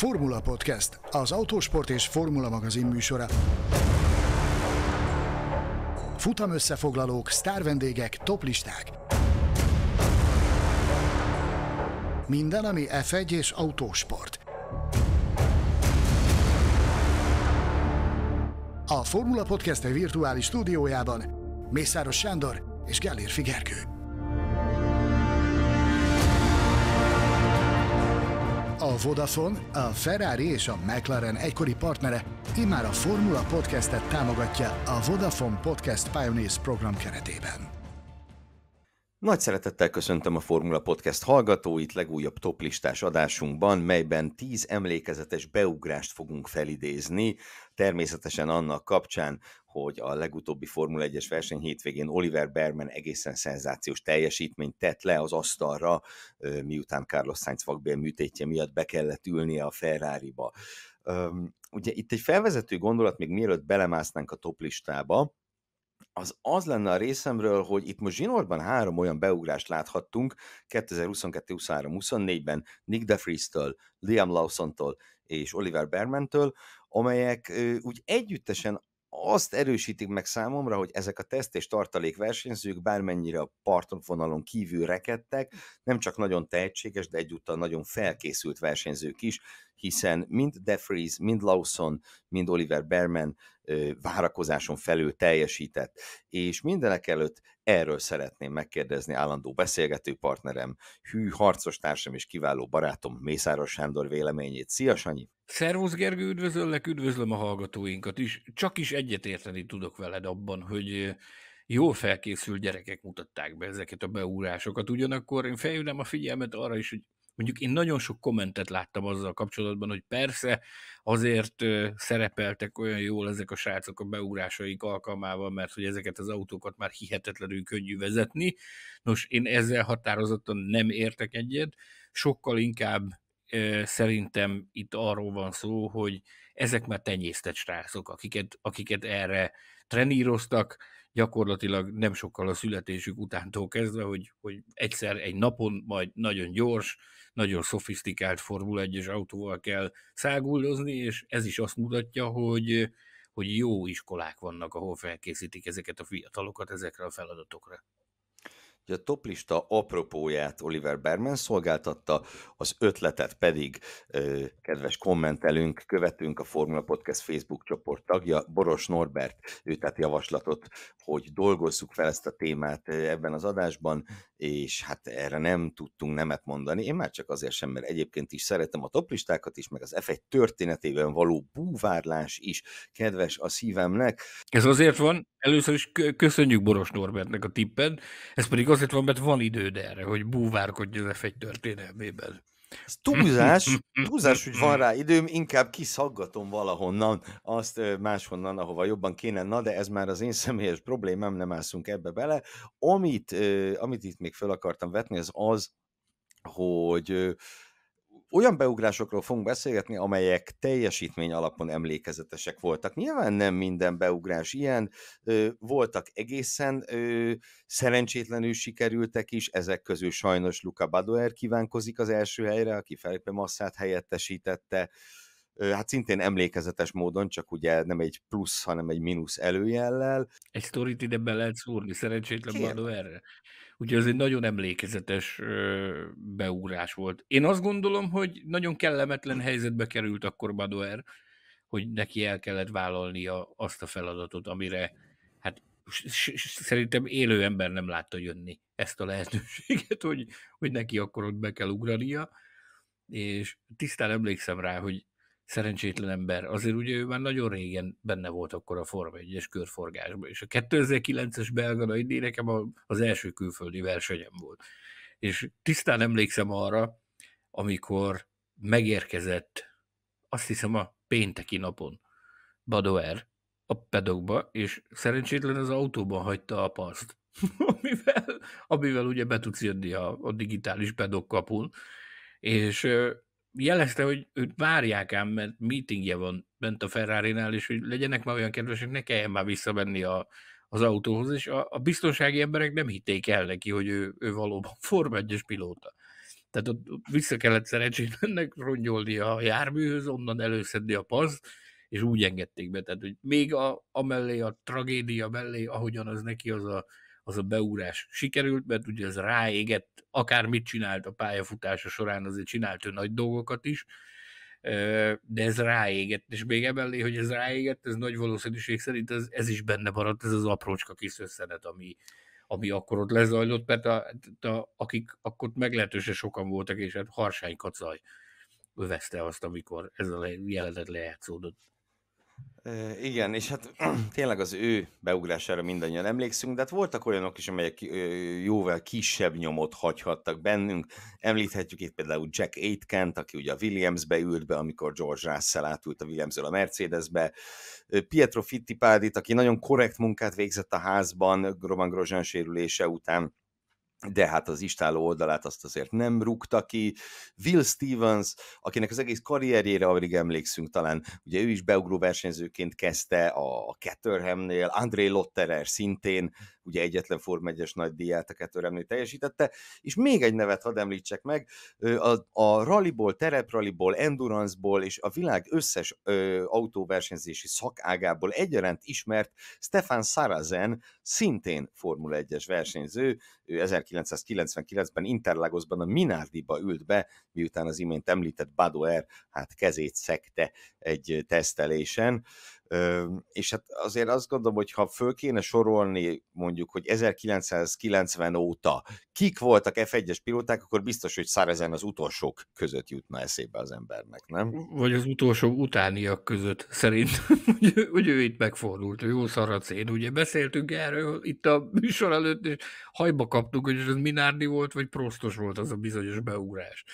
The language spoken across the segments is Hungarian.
Formula Podcast, az autósport és formula magazin műsora. Futam összefoglalók, sztárvendégek, toplisták. Minden, ami F1 és autósport. A Formula Podcast egy virtuális stúdiójában Mészáros Sándor és Gellér Figerkő. Vodafone, a Ferrari és a McLaren egykori partnere immár a Formula Podcastet támogatja a Vodafone Podcast Pioneers program keretében. Nagy szeretettel köszöntöm a Formula Podcast hallgatóit legújabb toplistás adásunkban, melyben 10 emlékezetes beugrást fogunk felidézni, természetesen annak kapcsán, hogy a legutóbbi Formula 1-es verseny hétvégén Oliver Berman egészen szenzációs teljesítményt tett le az asztalra, miután Carlos Sainz vakbél műtétje miatt be kellett ülnie a Ferrari-ba. Ugye itt egy felvezető gondolat, még mielőtt belemásznánk a toplistába, az az lenne a részemről, hogy itt most zsinórban három olyan beugrást láthattunk 2022, 23, 24 ben Nick DeFries-től, Liam Lawson-tól és Oliver Berman-től, amelyek úgy együttesen azt erősítik meg számomra, hogy ezek a teszt és tartalék versenyzők bármennyire a partvonalon kívül rekedtek, nem csak nagyon tehetséges, de egyúttal nagyon felkészült versenyzők is, hiszen mind Defries, mind Lawson, mind Oliver Berman várakozáson felül teljesített. És mindenek előtt erről szeretném megkérdezni állandó beszélgető partnerem, hű harcos társam és kiváló barátom Mészáros Sándor véleményét. Szia, Sanyi! Szervusz, Gergő, üdvözöllek, üdvözlöm a hallgatóinkat is. Csak is egyetérteni tudok veled abban, hogy jól felkészült gyerekek mutatták be ezeket a beúrásokat. Ugyanakkor én felhívnám a figyelmet arra is, hogy Mondjuk én nagyon sok kommentet láttam azzal kapcsolatban, hogy persze azért szerepeltek olyan jól ezek a srácok a beugrásaik alkalmával, mert hogy ezeket az autókat már hihetetlenül könnyű vezetni. Nos, én ezzel határozottan nem értek egyet, sokkal inkább szerintem itt arról van szó, hogy ezek már tenyésztett srácok, akiket, akiket erre treníroztak, gyakorlatilag nem sokkal a születésük utántól kezdve, hogy, hogy egyszer egy napon majd nagyon gyors, nagyon szofisztikált Formula 1-es autóval kell száguldozni, és ez is azt mutatja, hogy, hogy jó iskolák vannak, ahol felkészítik ezeket a fiatalokat ezekre a feladatokra hogy a toplista apropóját Oliver Berman szolgáltatta, az ötletet pedig ö, kedves kommentelünk, követünk a Formula Podcast Facebook csoport tagja, Boros Norbert, ő tehát javaslatot, hogy dolgozzuk fel ezt a témát ebben az adásban, és hát erre nem tudtunk nemet mondani. Én már csak azért sem, mert egyébként is szeretem a toplistákat is, meg az F1 történetében való búvárlás is kedves a szívemnek. Ez azért van, először is köszönjük Boros Norbertnek a tippet, ez pedig az azért van, mert van időd erre, hogy búvárkodj egy történelmében. Ez túlzás, túlzás, hogy van rá időm, inkább kiszaggatom valahonnan, azt máshonnan, ahova jobban kéne, na de ez már az én személyes problémám, nem állszunk ebbe bele. Amit, amit itt még fel akartam vetni, az az, hogy olyan beugrásokról fogunk beszélgetni, amelyek teljesítmény alapon emlékezetesek voltak. Nyilván nem minden beugrás ilyen, ö, voltak egészen ö, szerencsétlenül sikerültek is, ezek közül sajnos Luca Badoer kívánkozik az első helyre, aki Felipe Masszát helyettesítette, hát szintén emlékezetes módon, csak ugye nem egy plusz, hanem egy mínusz előjellel. Egy sztorit ide be lehet szúrni, szerencsétlen Badoer. Badoerre. Ugye ez egy nagyon emlékezetes beúrás volt. Én azt gondolom, hogy nagyon kellemetlen helyzetbe került akkor Badoer, hogy neki el kellett vállalnia azt a feladatot, amire hát szerintem élő ember nem látta jönni ezt a lehetőséget, hogy, hogy neki akkor ott be kell ugrania, és tisztán emlékszem rá, hogy szerencsétlen ember. Azért ugye ő már nagyon régen benne volt akkor a Forma 1-es körforgásban, és a 2009-es belga nagy nekem az első külföldi versenyem volt. És tisztán emlékszem arra, amikor megérkezett, azt hiszem a pénteki napon Badoer a pedokba, és szerencsétlen az autóban hagyta a paszt, amivel, amivel ugye be tudsz jönni a, a digitális pedok kapun, és jelezte, hogy őt várják ám, mert meetingje van bent a Ferrari-nál, és hogy legyenek már olyan kedvesek, ne kelljen már visszamenni a, az autóhoz, és a, a biztonsági emberek nem hitték el neki, hogy ő, ő valóban Form 1 pilóta. Tehát ott, ott vissza kellett szerencsétlennek rongyolni a járműhöz, onnan előszedni a paszt, és úgy engedték be. Tehát, hogy még a, amellé a tragédia mellé, ahogyan az neki az a az a beúrás sikerült, mert ugye ez ráégett, akármit csinált a pályafutása során, azért csinált ő nagy dolgokat is, de ez ráégett, és még emellé, hogy ez ráégett, ez nagy valószínűség szerint ez, ez is benne maradt, ez az aprócska kis összenet, ami, ami akkor ott lezajlott, mert a, a, akik akkor meglehetősen sokan voltak, és hát harsány kacaj övezte azt, amikor ez a jelenet lejátszódott. E, igen, és hát tényleg az ő beugrására mindannyian emlékszünk, de hát voltak olyanok is, amelyek jóval kisebb nyomot hagyhattak bennünk. Említhetjük itt például Jack Aitkent, aki ugye a Williamsbe ült be, amikor George Russell átült a Williamsből a Mercedesbe. Pietro Fittipaldit, aki nagyon korrekt munkát végzett a házban Roman Grosjean sérülése után de hát az istáló oldalát azt azért nem rúgta ki. Will Stevens, akinek az egész karrierjére alig emlékszünk talán, ugye ő is beugró versenyzőként kezdte a Caterhamnél, André Lotterer szintén ugye egyetlen Form 1 nagy díját a kettőremnél teljesítette, és még egy nevet hadd említsek meg, a, a rallyból, tereprallyból, enduranceból és a világ összes ö, autóversenyzési szakágából egyaránt ismert Stefan Sarazen, szintén Formula 1-es versenyző, ő 1999-ben Interlagosban a Minardiba ült be, miután az imént említett Badoer hát kezét szekte egy tesztelésen. És hát azért azt gondolom, hogy ha föl kéne sorolni mondjuk, hogy 1990 óta kik voltak F1-es pilóták, akkor biztos, hogy Szárezen az utolsók között jutna eszébe az embernek, nem? Vagy az utolsó utániak között szerint, hogy, hogy ő itt megfordult, jó szaracén, ugye beszéltünk erről itt a műsor előtt, és hajba kaptuk, hogy ez Minárdi volt, vagy Prostos volt az a bizonyos beugrás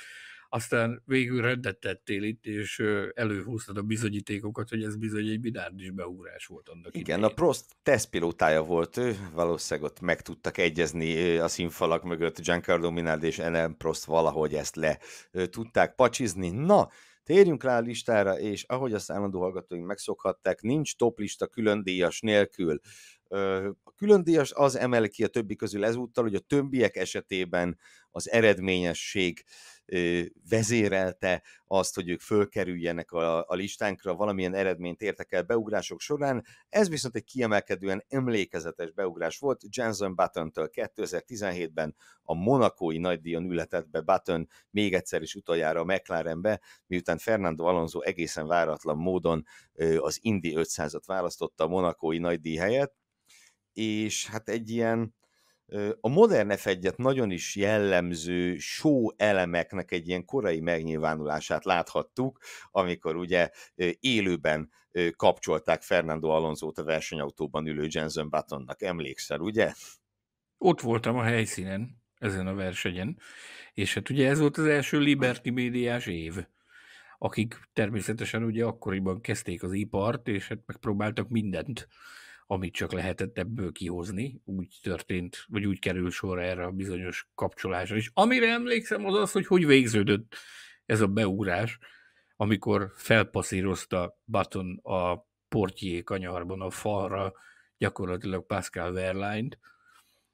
aztán végül rendet tettél itt, és előhúztad a bizonyítékokat, hogy ez bizony egy is beugrás volt annak Igen, idején. a Prost tesztpilótája volt ő, valószínűleg ott meg tudtak egyezni a színfalak mögött, Giancarlo Minardi és Ellen Prost valahogy ezt le tudták pacsizni. Na, Térjünk rá a listára, és ahogy azt állandó hallgatóink megszokhatták, nincs toplista külön díjas nélkül. A külön díjas az emel ki a többi közül ezúttal, hogy a többiek esetében az eredményesség vezérelte azt, hogy ők fölkerüljenek a, a listánkra, valamilyen eredményt értek el beugrások során. Ez viszont egy kiemelkedően emlékezetes beugrás volt. Jenson Button-től 2017-ben a monakói nagydíjon ületett be Button még egyszer is utoljára a McLarenbe, miután Fernando Alonso egészen váratlan módon az Indy 500-at választotta a monakói nagydíj helyett, és hát egy ilyen a modern f nagyon is jellemző show elemeknek egy ilyen korai megnyilvánulását láthattuk, amikor ugye élőben kapcsolták Fernando alonso a versenyautóban ülő Jensen Buttonnak. Emlékszel, ugye? Ott voltam a helyszínen, ezen a versenyen, és hát ugye ez volt az első Liberty médiás év akik természetesen ugye akkoriban kezdték az ipart, és hát megpróbáltak mindent amit csak lehetett ebből kihozni, úgy történt, vagy úgy kerül sor erre a bizonyos kapcsolásra. És amire emlékszem az az, hogy hogy végződött ez a beúrás, amikor felpasszírozta Button a portjé kanyarban a falra gyakorlatilag Pascal Verlaint. t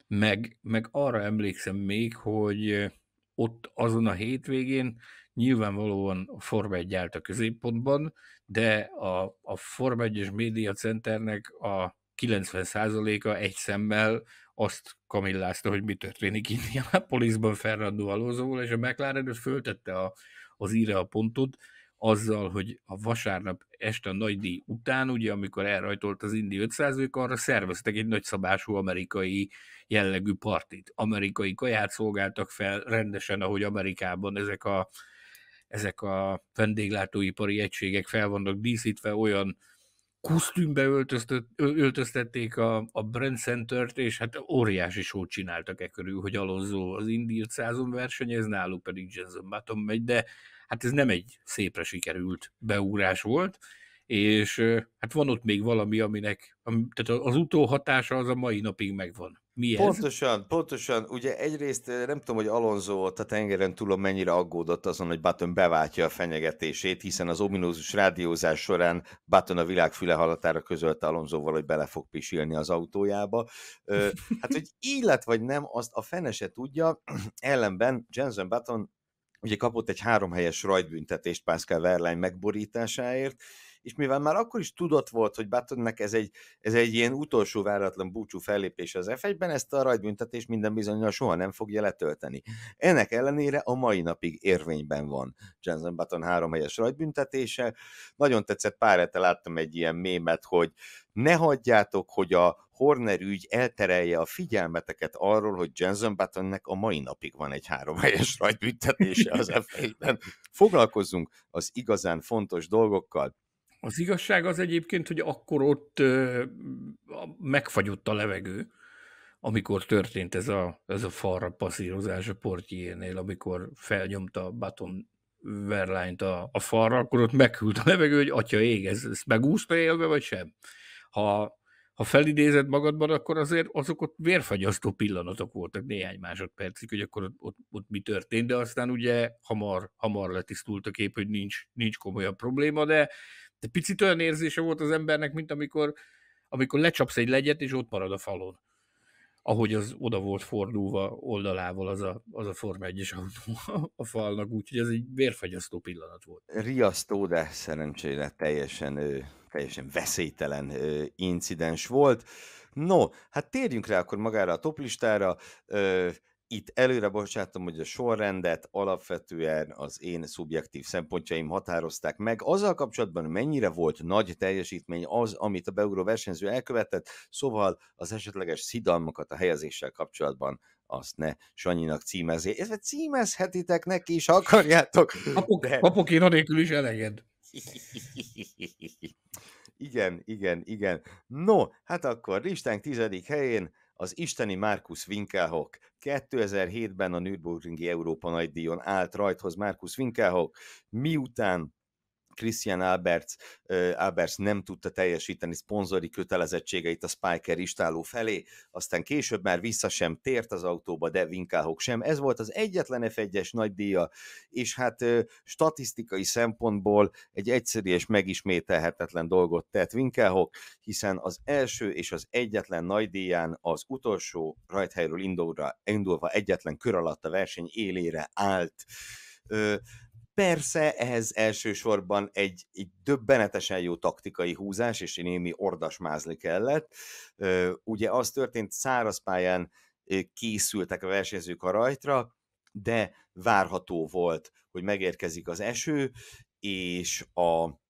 meg, meg arra emlékszem még, hogy ott azon a hétvégén nyilvánvalóan a Forma 1 állt a középpontban, de a, a Forma 1-es médiacenternek a 90%-a egy szemmel azt kamillázta, hogy mi történik Indianapolisban Fernando Alonsoval, és a McLaren föltette a, az íre a pontot, azzal, hogy a vasárnap este a nagy díj után, ugye, amikor elrajtolt az Indi 500 ők arra szerveztek egy nagyszabású amerikai jellegű partit. Amerikai kaját szolgáltak fel rendesen, ahogy Amerikában ezek a, ezek a vendéglátóipari egységek fel vannak díszítve olyan kosztümbe öltöztették a, a Brand Center-t, és hát óriási sót csináltak e körül, hogy Alonso az Indírt százon versenyez, náluk pedig Jenson Button megy, de hát ez nem egy szépre sikerült beúrás volt, és hát van ott még valami, aminek, ami, tehát az utóhatása az a mai napig megvan. Mi ez? Pontosan, pontosan. Ugye egyrészt eh, nem tudom, hogy Alonso ott a tengeren túl mennyire aggódott azon, hogy Button beváltja a fenyegetését, hiszen az ominózus rádiózás során Button a világ füle halatára közölte Alonsoval, hogy bele fog pisilni az autójába. Hát, hogy így lett vagy nem, azt a fene se tudja. Ellenben Jensen Button ugye kapott egy háromhelyes rajtbüntetést Pascal Verlein megborításáért, és mivel már akkor is tudott volt, hogy Buttonnek ez egy, ez egy ilyen utolsó váratlan búcsú fellépés az F1-ben, ezt a rajtbüntetés minden bizonyal soha nem fogja letölteni. Ennek ellenére a mai napig érvényben van Jensen Button három helyes rajtbüntetése. Nagyon tetszett, pár hete láttam egy ilyen mémet, hogy ne hagyjátok, hogy a Horner ügy elterelje a figyelmeteket arról, hogy Jensen Buttonnek a mai napig van egy három helyes rajtbüntetése az f ben Foglalkozzunk az igazán fontos dolgokkal. Az igazság az egyébként, hogy akkor ott ö, megfagyott a levegő, amikor történt ez a, ez a falra passzírozás a portjénél, amikor felnyomta Baton verlányt a, a falra, akkor ott meghűlt a levegő, hogy atya ég, ez, ezt megúszta élve, vagy sem? Ha, ha felidézed magadban, akkor azért azok ott vérfagyasztó pillanatok voltak néhány másodpercig, hogy akkor ott, ott, ott mi történt, de aztán ugye hamar, hamar letisztult a kép, hogy nincs, nincs komolyabb probléma, de de picit olyan érzése volt az embernek, mint amikor, amikor lecsapsz egy legyet, és ott marad a falon. Ahogy az oda volt fordulva oldalával az a, az a Forma 1-es autó a falnak, úgyhogy ez egy vérfagyasztó pillanat volt. Riasztó, de szerencsére teljesen, teljesen veszélytelen incidens volt. No, hát térjünk rá akkor magára a toplistára. listára itt előre bocsátom, hogy a sorrendet alapvetően az én szubjektív szempontjaim határozták meg. Azzal kapcsolatban mennyire volt nagy teljesítmény az, amit a beugró versenyző elkövetett, szóval az esetleges szidalmakat a helyezéssel kapcsolatban azt ne Sanyinak címezé. Ez címezhetitek neki is, akarjátok. Kapok, de... kapok én anélkül is eleged. igen, igen, igen. No, hát akkor listánk tizedik helyén az isteni Markus Winkelhock. 2007-ben a Nürburgringi Európa nagydíjon állt rajthoz Markus Winkelhock, miután Christian Alberts, Alberts nem tudta teljesíteni szponzori kötelezettségeit a Spiker istáló felé, aztán később már vissza sem tért az autóba, de Vinkáhok sem. Ez volt az egyetlen F1-es nagy díja, és hát statisztikai szempontból egy egyszerű és megismételhetetlen dolgot tett Vinkáhok, hiszen az első és az egyetlen nagy díján az utolsó rajthelyről indulva, indulva egyetlen kör alatt a verseny élére állt Persze ehhez elsősorban egy, egy döbbenetesen jó taktikai húzás és némi ordasmázli kellett. Ugye az történt, szárazpályán készültek a versenyzők a rajtra, de várható volt, hogy megérkezik az eső, és a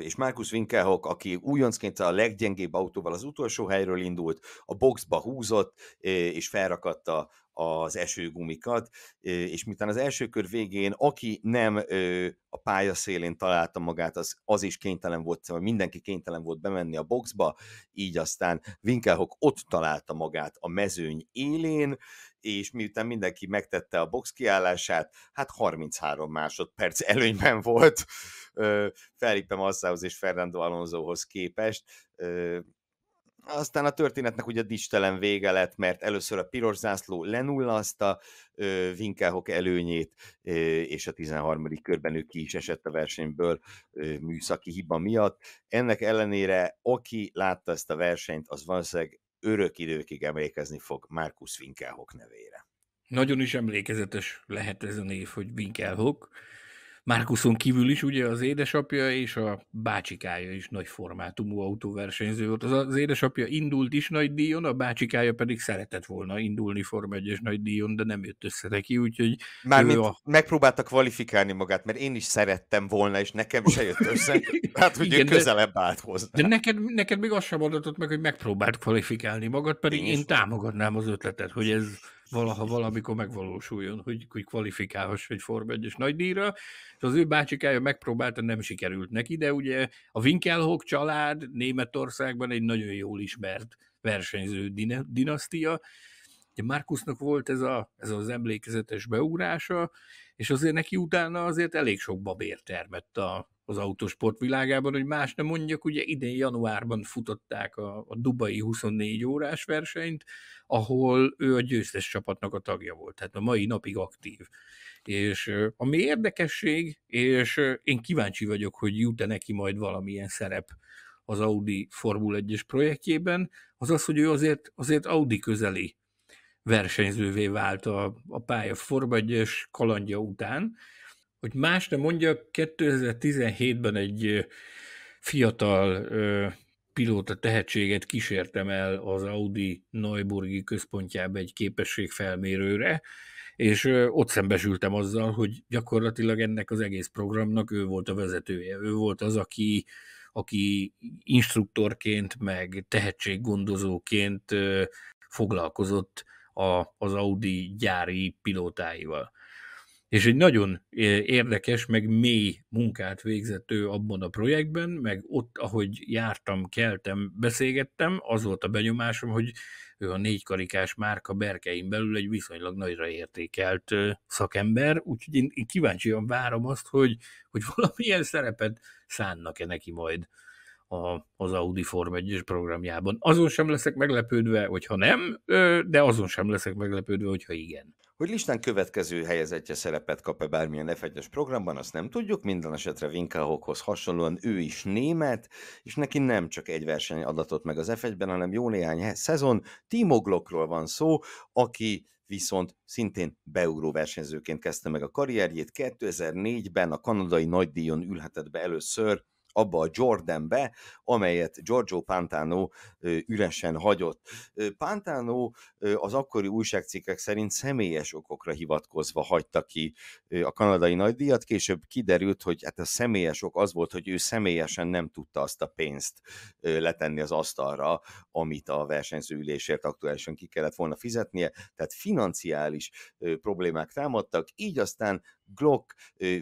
és Markus Winkelhock, aki újoncként a leggyengébb autóval az utolsó helyről indult, a boxba húzott, és felrakatta az esőgumikat, és miután az első kör végén, aki nem a pálya szélén találta magát, az, az is kénytelen volt, vagy szóval mindenki kénytelen volt bemenni a boxba, így aztán Winkelhock ott találta magát a mezőny élén, és miután mindenki megtette a box kiállását, hát 33 másodperc előnyben volt Felipe Massához és Fernando Alonsohoz képest aztán a történetnek ugye dicstelen vége lett, mert először a piros zászló lenullazta Winkelhock előnyét, és a 13. körben ő ki is esett a versenyből műszaki hiba miatt. Ennek ellenére, aki látta ezt a versenyt, az valószínűleg örök időkig emlékezni fog Markus Winkelhock nevére. Nagyon is emlékezetes lehet ez a név, hogy Winkelhock Márkuszon kívül is ugye az édesapja és a bácsikája is nagy formátumú autóversenyző volt. Az, az édesapja indult is nagy díjon, a bácsikája pedig szeretett volna indulni Forma 1 nagy díjon, de nem jött össze neki, úgyhogy... Mármint a... megpróbálta kvalifikálni magát, mert én is szerettem volna, és nekem se jött össze. Hát, hogy Igen, ő közelebb de, állt hozzá. De neked, neked még azt sem adatott meg, hogy megpróbált kvalifikálni magad, pedig én, én támogatnám az ötletet, hogy ez valaha valamikor megvalósuljon, hogy, hogy kvalifikálhass egy Form 1 nagy díjra, és az ő bácsikája megpróbálta, nem sikerült neki, de ugye a Winkelhock család Németországban egy nagyon jól ismert versenyző dinasztia, Markusnak volt ez, a, ez az emlékezetes beúrása és azért neki utána azért elég sok babért termett a, az autósport világában, hogy más nem mondjak, ugye idén januárban futották a, a Dubai 24 órás versenyt, ahol ő a győztes csapatnak a tagja volt, tehát a mai napig aktív. És ami érdekesség, és én kíváncsi vagyok, hogy jut-e neki majd valamilyen szerep az Audi Formula 1-es projektjében, az az, hogy ő azért, azért Audi közeli versenyzővé vált a, a pálya Forma kalandja után. Hogy más nem mondja, 2017-ben egy fiatal ö, pilóta tehetséget kísértem el az Audi Neuburgi központjába egy képességfelmérőre, és ott szembesültem azzal, hogy gyakorlatilag ennek az egész programnak ő volt a vezetője, ő volt az, aki, aki instruktorként, meg tehetséggondozóként foglalkozott a, az Audi gyári pilótáival. És egy nagyon érdekes, meg mély munkát végzett ő abban a projektben, meg ott, ahogy jártam, keltem, beszélgettem, az volt a benyomásom, hogy ő a négykarikás márka berkein belül egy viszonylag nagyra értékelt szakember, úgyhogy én, én kíváncsian várom azt, hogy, hogy valamilyen szerepet szánnak-e neki majd a, az Audi Form 1 programjában. Azon sem leszek meglepődve, hogyha nem, de azon sem leszek meglepődve, hogyha igen. Hogy listán következő helyezettje szerepet kap-e bármilyen f programban, azt nem tudjuk, minden esetre Winkelhockhoz hasonlóan ő is német, és neki nem csak egy verseny adatot meg az f hanem jó néhány szezon. Timo Glockról van szó, aki viszont szintén beugró versenyzőként kezdte meg a karrierjét. 2004-ben a kanadai nagydíjon ülhetett be először, abba a Jordanbe, amelyet Giorgio Pantano üresen hagyott. Pantano az akkori újságcikkek szerint személyes okokra hivatkozva hagyta ki a kanadai nagydíjat, később kiderült, hogy hát a személyes ok az volt, hogy ő személyesen nem tudta azt a pénzt letenni az asztalra, amit a versenyző ülésért aktuálisan ki kellett volna fizetnie, tehát financiális problémák támadtak, így aztán Glock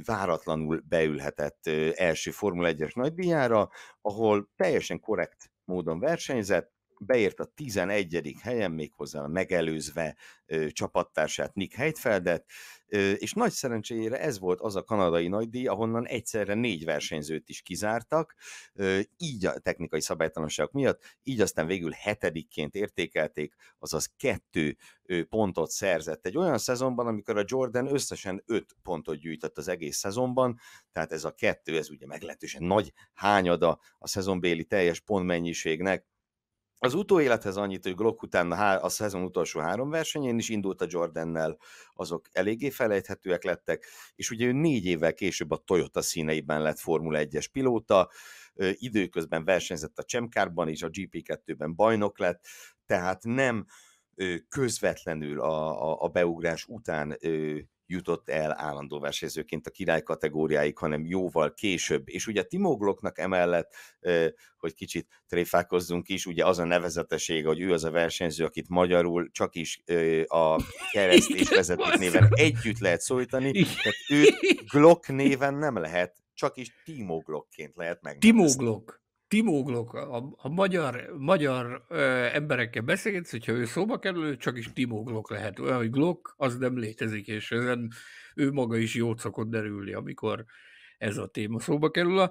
váratlanul beülhetett első Formula 1-es nagydíjára, ahol teljesen korrekt módon versenyzett, beért a 11. helyen, méghozzá hozzá megelőzve ö, csapattársát Nick Heidfeldet, ö, és nagy szerencsére ez volt az a kanadai nagydíj, ahonnan egyszerre négy versenyzőt is kizártak, ö, így a technikai szabálytalanságok miatt, így aztán végül hetedikként értékelték, azaz kettő ö, pontot szerzett. Egy olyan szezonban, amikor a Jordan összesen öt pontot gyűjtött az egész szezonban, tehát ez a kettő, ez ugye meglehetősen nagy hányada a szezonbéli teljes pontmennyiségnek, az utóélethez annyit, hogy Glock után a szezon utolsó három versenyén is indult a Jordannel, azok eléggé felejthetőek lettek, és ugye ő négy évvel később a Toyota színeiben lett Formula 1-es pilóta, időközben versenyzett a Csemkárban és a GP2-ben bajnok lett, tehát nem közvetlenül a, a, a beugrás után jutott el állandó versenyzőként a király kategóriáig, hanem jóval később. És ugye Timo Glocknak emellett, hogy kicsit tréfálkozzunk is, ugye az a nevezetesség, hogy ő az a versenyző, akit magyarul csak is a kereszt és vezeték néven együtt lehet szólítani, tehát ő Glock néven nem lehet, csak is Timo Glockként lehet meg. Timo Glock. Timóglok, a, a magyar, magyar ö, emberekkel beszélsz, hogyha ő szóba kerül, csak is Timóglok lehet. Olyan, hogy Glock, az nem létezik, és ezen ő maga is jót szokott derülni, amikor ez a téma szóba kerül. A,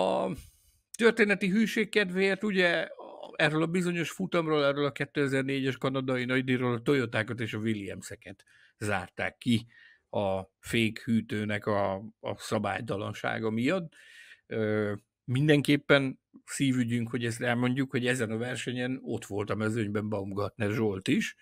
a történeti hűség kedvéért ugye erről a bizonyos futamról, erről a 2004-es kanadai nagydíjról a Toyotákat és a Williamseket zárták ki a fékhűtőnek a, a szabálytalansága miatt. Ö, mindenképpen szívügyünk, hogy ezt elmondjuk, hogy ezen a versenyen ott volt a mezőnyben Baumgartner Zsolt is,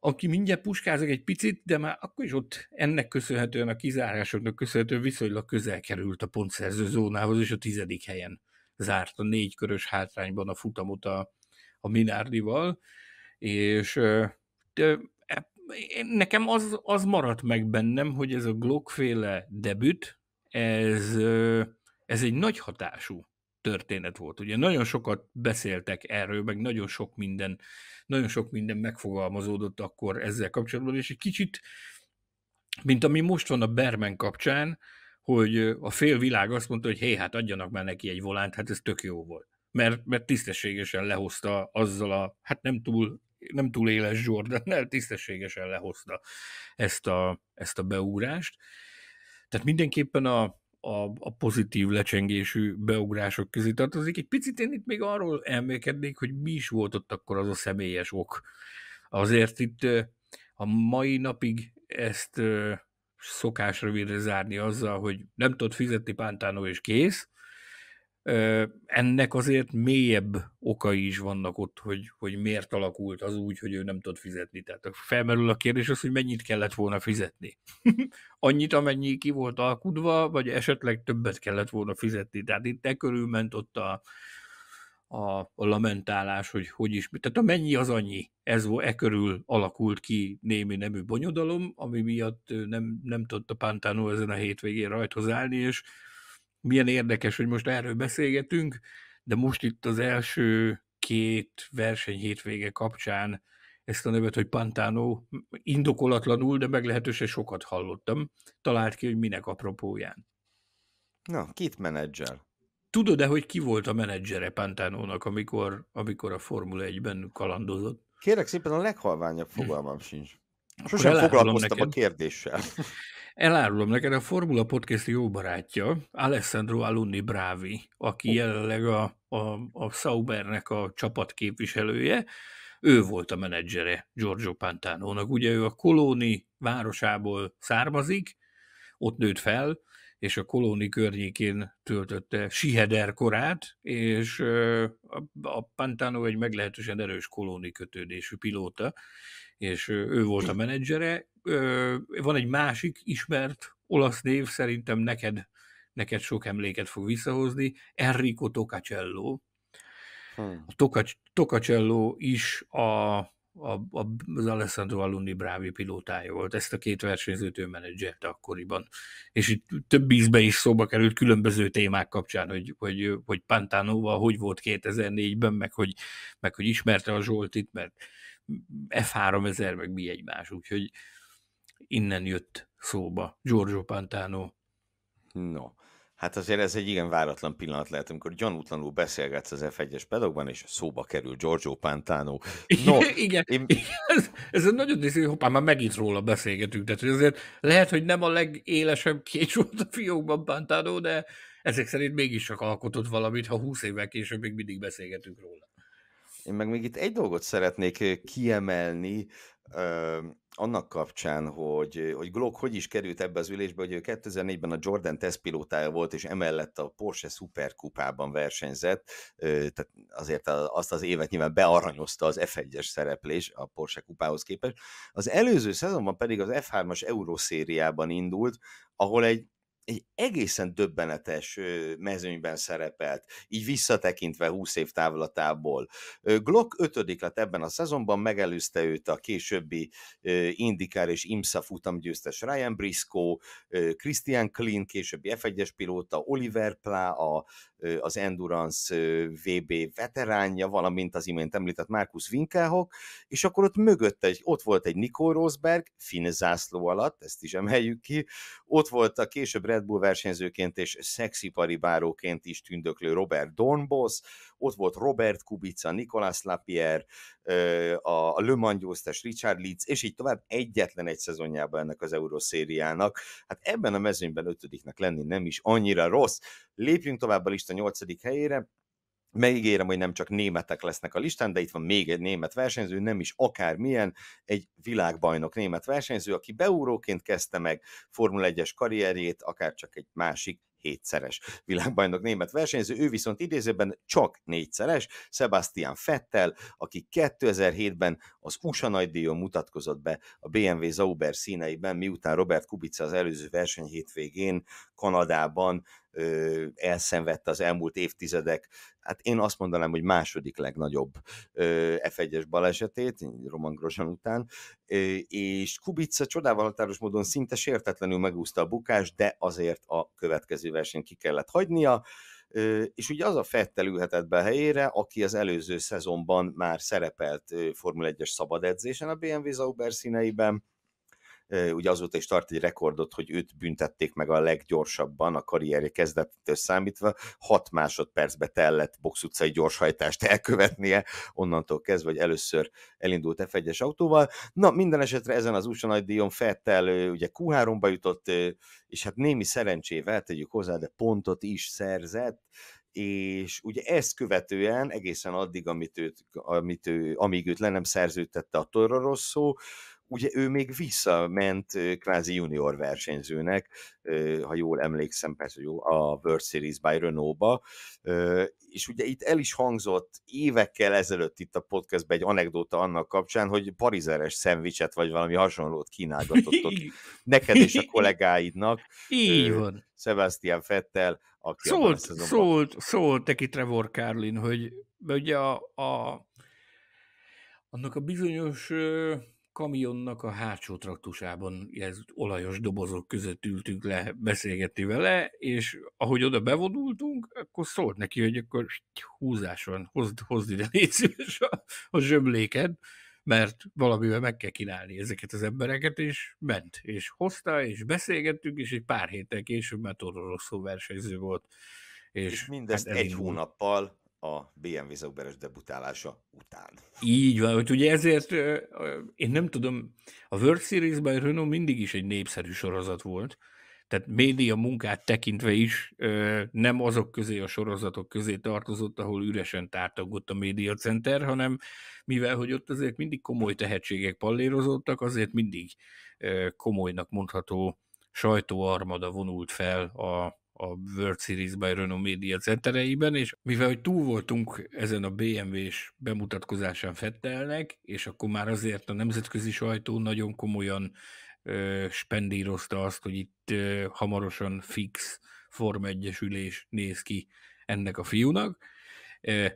aki mindjárt puskázik egy picit, de már akkor is ott ennek köszönhetően, a kizárásoknak köszönhetően viszonylag közel került a pontszerző zónához, és a tizedik helyen zárt a négy körös hátrányban a futamot a, a Minárdival, és de, e, nekem az, az maradt meg bennem, hogy ez a Glockféle debüt, ez ez egy nagy hatású történet volt. Ugye nagyon sokat beszéltek erről, meg nagyon sok minden, nagyon sok minden megfogalmazódott akkor ezzel kapcsolatban, és egy kicsit, mint ami most van a Bermen kapcsán, hogy a fél világ azt mondta, hogy hé, hát adjanak már neki egy volánt, hát ez tök jó volt. Mert, mert tisztességesen lehozta azzal a, hát nem túl, nem túl éles Jordannel, tisztességesen lehozta ezt a, ezt a beúrást. Tehát mindenképpen a, a, a pozitív lecsengésű beugrások közé tartozik. Egy picit én itt még arról emlékednék, hogy mi is volt ott akkor az a személyes ok. Azért itt a mai napig ezt szokásra védre zárni azzal, hogy nem tudod fizetni pántánó és kész, ennek azért mélyebb okai is vannak ott, hogy, hogy miért alakult az úgy, hogy ő nem tud fizetni. Tehát felmerül a kérdés az, hogy mennyit kellett volna fizetni. Annyit, amennyi ki volt alkudva, vagy esetleg többet kellett volna fizetni. Tehát itt e ment ott a, a, a lamentálás, hogy hogy is, tehát a mennyi az annyi, ez volt e körül alakult ki némi nemű bonyodalom, ami miatt nem, nem tudta Pantano ezen a hétvégén rajthoz állni, és milyen érdekes, hogy most erről beszélgetünk, de most itt az első két verseny hétvége kapcsán ezt a nevet, hogy Pantano indokolatlanul, de meglehetősen sokat hallottam. Talált ki, hogy minek apropóján. Na, kit menedzsel? Tudod-e, hogy ki volt a menedzsere Pantanónak, amikor, amikor a Formula 1-ben kalandozott? Kérek szépen, a leghalványabb fogalmam sincs. Sosem foglalkoztam neked. a kérdéssel. Elárulom neked, a Formula Podcast jó barátja, Alessandro Alunni Bravi, aki jelenleg a, a, a Saubernek a csapat képviselője, ő volt a menedzsere Giorgio Pantanónak. Ugye ő a Kolóni városából származik, ott nőtt fel, és a Kolóni környékén töltötte Siheder korát, és a Pantano egy meglehetősen erős kolóni kötődésű pilóta, és ő volt a menedzsere. Van egy másik ismert olasz név, szerintem neked, neked sok emléket fog visszahozni, Enrico Tocacello. Hmm. A Tocac, is a a, a, az Alessandro Alunni brávi pilótája volt. Ezt a két versenyzőt ő menedzselte akkoriban. És itt több ízbe is szóba került különböző témák kapcsán, hogy, hogy, hogy Pantanova hogy volt 2004-ben, meg hogy, meg hogy ismerte a Zsoltit, mert F3000 meg mi egymás, úgyhogy innen jött szóba Giorgio Pantano. No, hát azért ez egy igen váratlan pillanat lehet, amikor gyanútlanul beszélgetsz az F1-es pedagban, és szóba kerül Giorgio Pantano. No, igen, én... ez, ez nagyon néző, izé, hoppá, már megint róla beszélgetünk, tehát azért lehet, hogy nem a legélesebb kés volt a fiókban Pantano, de ezek szerint mégiscsak alkotott valamit, ha 20 évvel később még mindig beszélgetünk róla. Én meg még itt egy dolgot szeretnék kiemelni, annak kapcsán, hogy, hogy Glock hogy is került ebbe az ülésbe, hogy ő 2004-ben a Jordan tesztpilótája volt, és emellett a Porsche Superkupában versenyzett, tehát azért azt az évet nyilván bearanyozta az F1-es szereplés a Porsche kupához képest. Az előző szezonban pedig az F3-as Euró indult, ahol egy egy egészen döbbenetes mezőnyben szerepelt, így visszatekintve 20 év távlatából. Glock ötödik lett ebben a szezonban, megelőzte őt a későbbi Indikár és IMSA futamgyőztes Ryan Briscoe, Christian Klein, későbbi F1-es pilóta, Oliver Plá, a, az Endurance VB veteránja, valamint az imént említett Markus Winkelhock, és akkor ott mögött egy, ott volt egy Nico Rosberg, finn zászló alatt, ezt is emeljük ki, ott volt a később Red Red Bull versenyzőként és szexipari is tündöklő Robert Dornbos, ott volt Robert Kubica, Nicolas Lapierre, a Le Mans Richard Leeds, és így tovább egyetlen egy szezonjában ennek az Euroszériának. Hát ebben a mezőnyben ötödiknek lenni nem is annyira rossz. Lépjünk tovább a lista nyolcadik helyére, Megígérem, hogy nem csak németek lesznek a listán, de itt van még egy német versenyző, nem is akármilyen, egy világbajnok német versenyző, aki beúróként kezdte meg Formula 1-es karrierjét, akár csak egy másik hétszeres világbajnok német versenyző, ő viszont idézőben csak négyszeres, Sebastian Fettel, aki 2007-ben az USA nagydíjon mutatkozott be a BMW Zauber színeiben, miután Robert Kubica az előző verseny hétvégén Kanadában elszenvedt az elmúlt évtizedek, hát én azt mondanám, hogy második legnagyobb F1-es balesetét, Roman Grosan után, és Kubica csodával határos módon szinte sértetlenül megúszta a bukást, de azért a következő versenyt ki kellett hagynia, és ugye az a Fettel ülhetett be a helyére, aki az előző szezonban már szerepelt Formula 1-es szabad edzésen a BMW Zauber színeiben, ugye azóta is tart egy rekordot, hogy őt büntették meg a leggyorsabban a karrierje kezdetétől számítva, 6 másodpercbe tellett box utcai gyorshajtást elkövetnie, onnantól kezdve, hogy először elindult f 1 autóval. Na, minden esetre ezen az USA díjon Fettel ugye Q3-ba jutott, és hát némi szerencsével, tegyük hozzá, de pontot is szerzett, és ugye ezt követően egészen addig, amit őt, amit ő, amíg őt le nem szerződtette a Toro Rosso, ugye ő még visszament kvázi junior versenyzőnek, ha jól emlékszem, persze jó, a World Series by Renault-ba, és ugye itt el is hangzott évekkel ezelőtt itt a podcastben egy anekdóta annak kapcsán, hogy parizeres szendvicset vagy valami hasonlót kínálgatott ott neked és a kollégáidnak. Így van. Sebastian Fettel, aki szólt, a szólt, szólt neki Trevor Carlin, hogy ugye a, a annak a bizonyos kamionnak a hátsó traktusában ez olajos dobozok között ültünk le beszélgetni vele, és ahogy oda bevonultunk, akkor szólt neki, hogy akkor húzás van, hozd, hozd ide nézős a, a zsömléked, mert valamivel meg kell kínálni ezeket az embereket, és ment, és hozta, és beszélgettünk, és egy pár héttel később már Toro Rosso versenyző volt. És, és mindezt hát egy hónappal a BMW Zauberes debutálása után. Így van, hogy ugye ezért én nem tudom, a World Series ben Renault mindig is egy népszerű sorozat volt, tehát média munkát tekintve is nem azok közé a sorozatok közé tartozott, ahol üresen tártagott a média center, hanem mivel, hogy ott azért mindig komoly tehetségek pallérozottak, azért mindig komolynak mondható sajtóarmada vonult fel a a World Series-ben, Renault Media centereiben, és mivel hogy túl voltunk ezen a BMW-s bemutatkozásán Fettelnek, és akkor már azért a nemzetközi sajtó nagyon komolyan ö, spendírozta azt, hogy itt ö, hamarosan fix Form 1 néz ki ennek a fiúnak,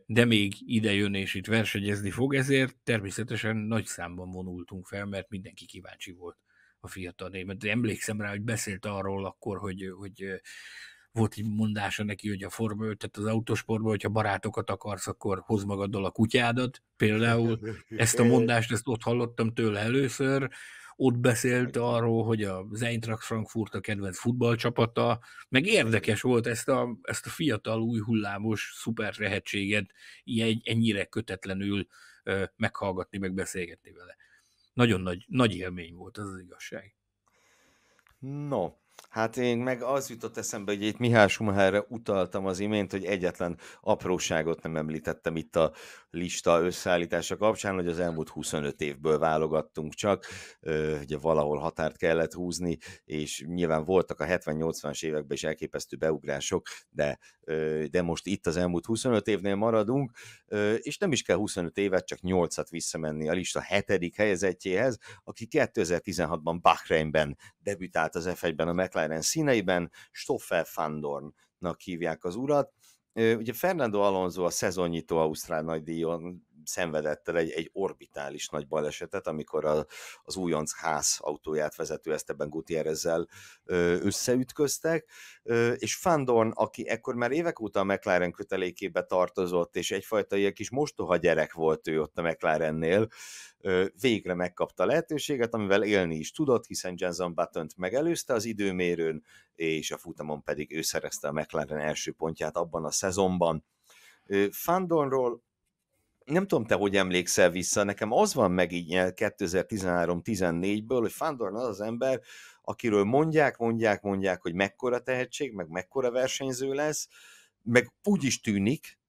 de még ide jön és itt versenyezni fog, ezért természetesen nagy számban vonultunk fel, mert mindenki kíváncsi volt a fiatal német. Emlékszem rá, hogy beszélt arról akkor, hogy, hogy volt egy mondása neki, hogy a Forma 5, tehát az autósportban, hogyha barátokat akarsz, akkor hozd magaddal a kutyádat. Például ezt a mondást, ezt ott hallottam tőle először, ott beszélt arról, hogy a Eintracht Frankfurt a kedvenc futballcsapata, meg érdekes volt ezt a, ezt a fiatal, új hullámos szuper lehetséget ilyen, ennyire kötetlenül ö, meghallgatni, meg beszélgetni vele. Nagyon nagy, nagy élmény volt, az az igazság. No, Hát én meg az jutott eszembe, hogy itt Mihály Schumacherre utaltam az imént, hogy egyetlen apróságot nem említettem itt a lista összeállítása kapcsán, hogy az elmúlt 25 évből válogattunk csak, ugye valahol határt kellett húzni, és nyilván voltak a 70-80-as években is elképesztő beugrások, de, de most itt az elmúlt 25 évnél maradunk, és nem is kell 25 évet, csak 8-at visszamenni a lista hetedik helyezettjéhez, aki 2016-ban Bahreinben debütált az F1-ben a McLaren színeiben, Stoffel Fandornnak hívják az urat. Ugye Fernando Alonso a szezonnyitó Ausztrál nagydíjon el egy, egy orbitális nagy balesetet, amikor a, az újonc ház autóját vezető Esteban Gutierrezzel összeütköztek, és Fandorn, aki ekkor már évek óta a McLaren kötelékébe tartozott, és egyfajta ilyen kis mostoha gyerek volt ő ott a McLarennél, végre megkapta lehetőséget, amivel élni is tudott, hiszen Jenson button megelőzte az időmérőn, és a futamon pedig ő szerezte a McLaren első pontját abban a szezonban. Fandonról nem tudom te, hogy emlékszel vissza, nekem az van meg így 2013-14-ből, eh, hogy Fandorn az az ember, akiről mondják, mondják, mondják, hogy mekkora tehetség, meg mekkora versenyző lesz, meg úgy is tűnik,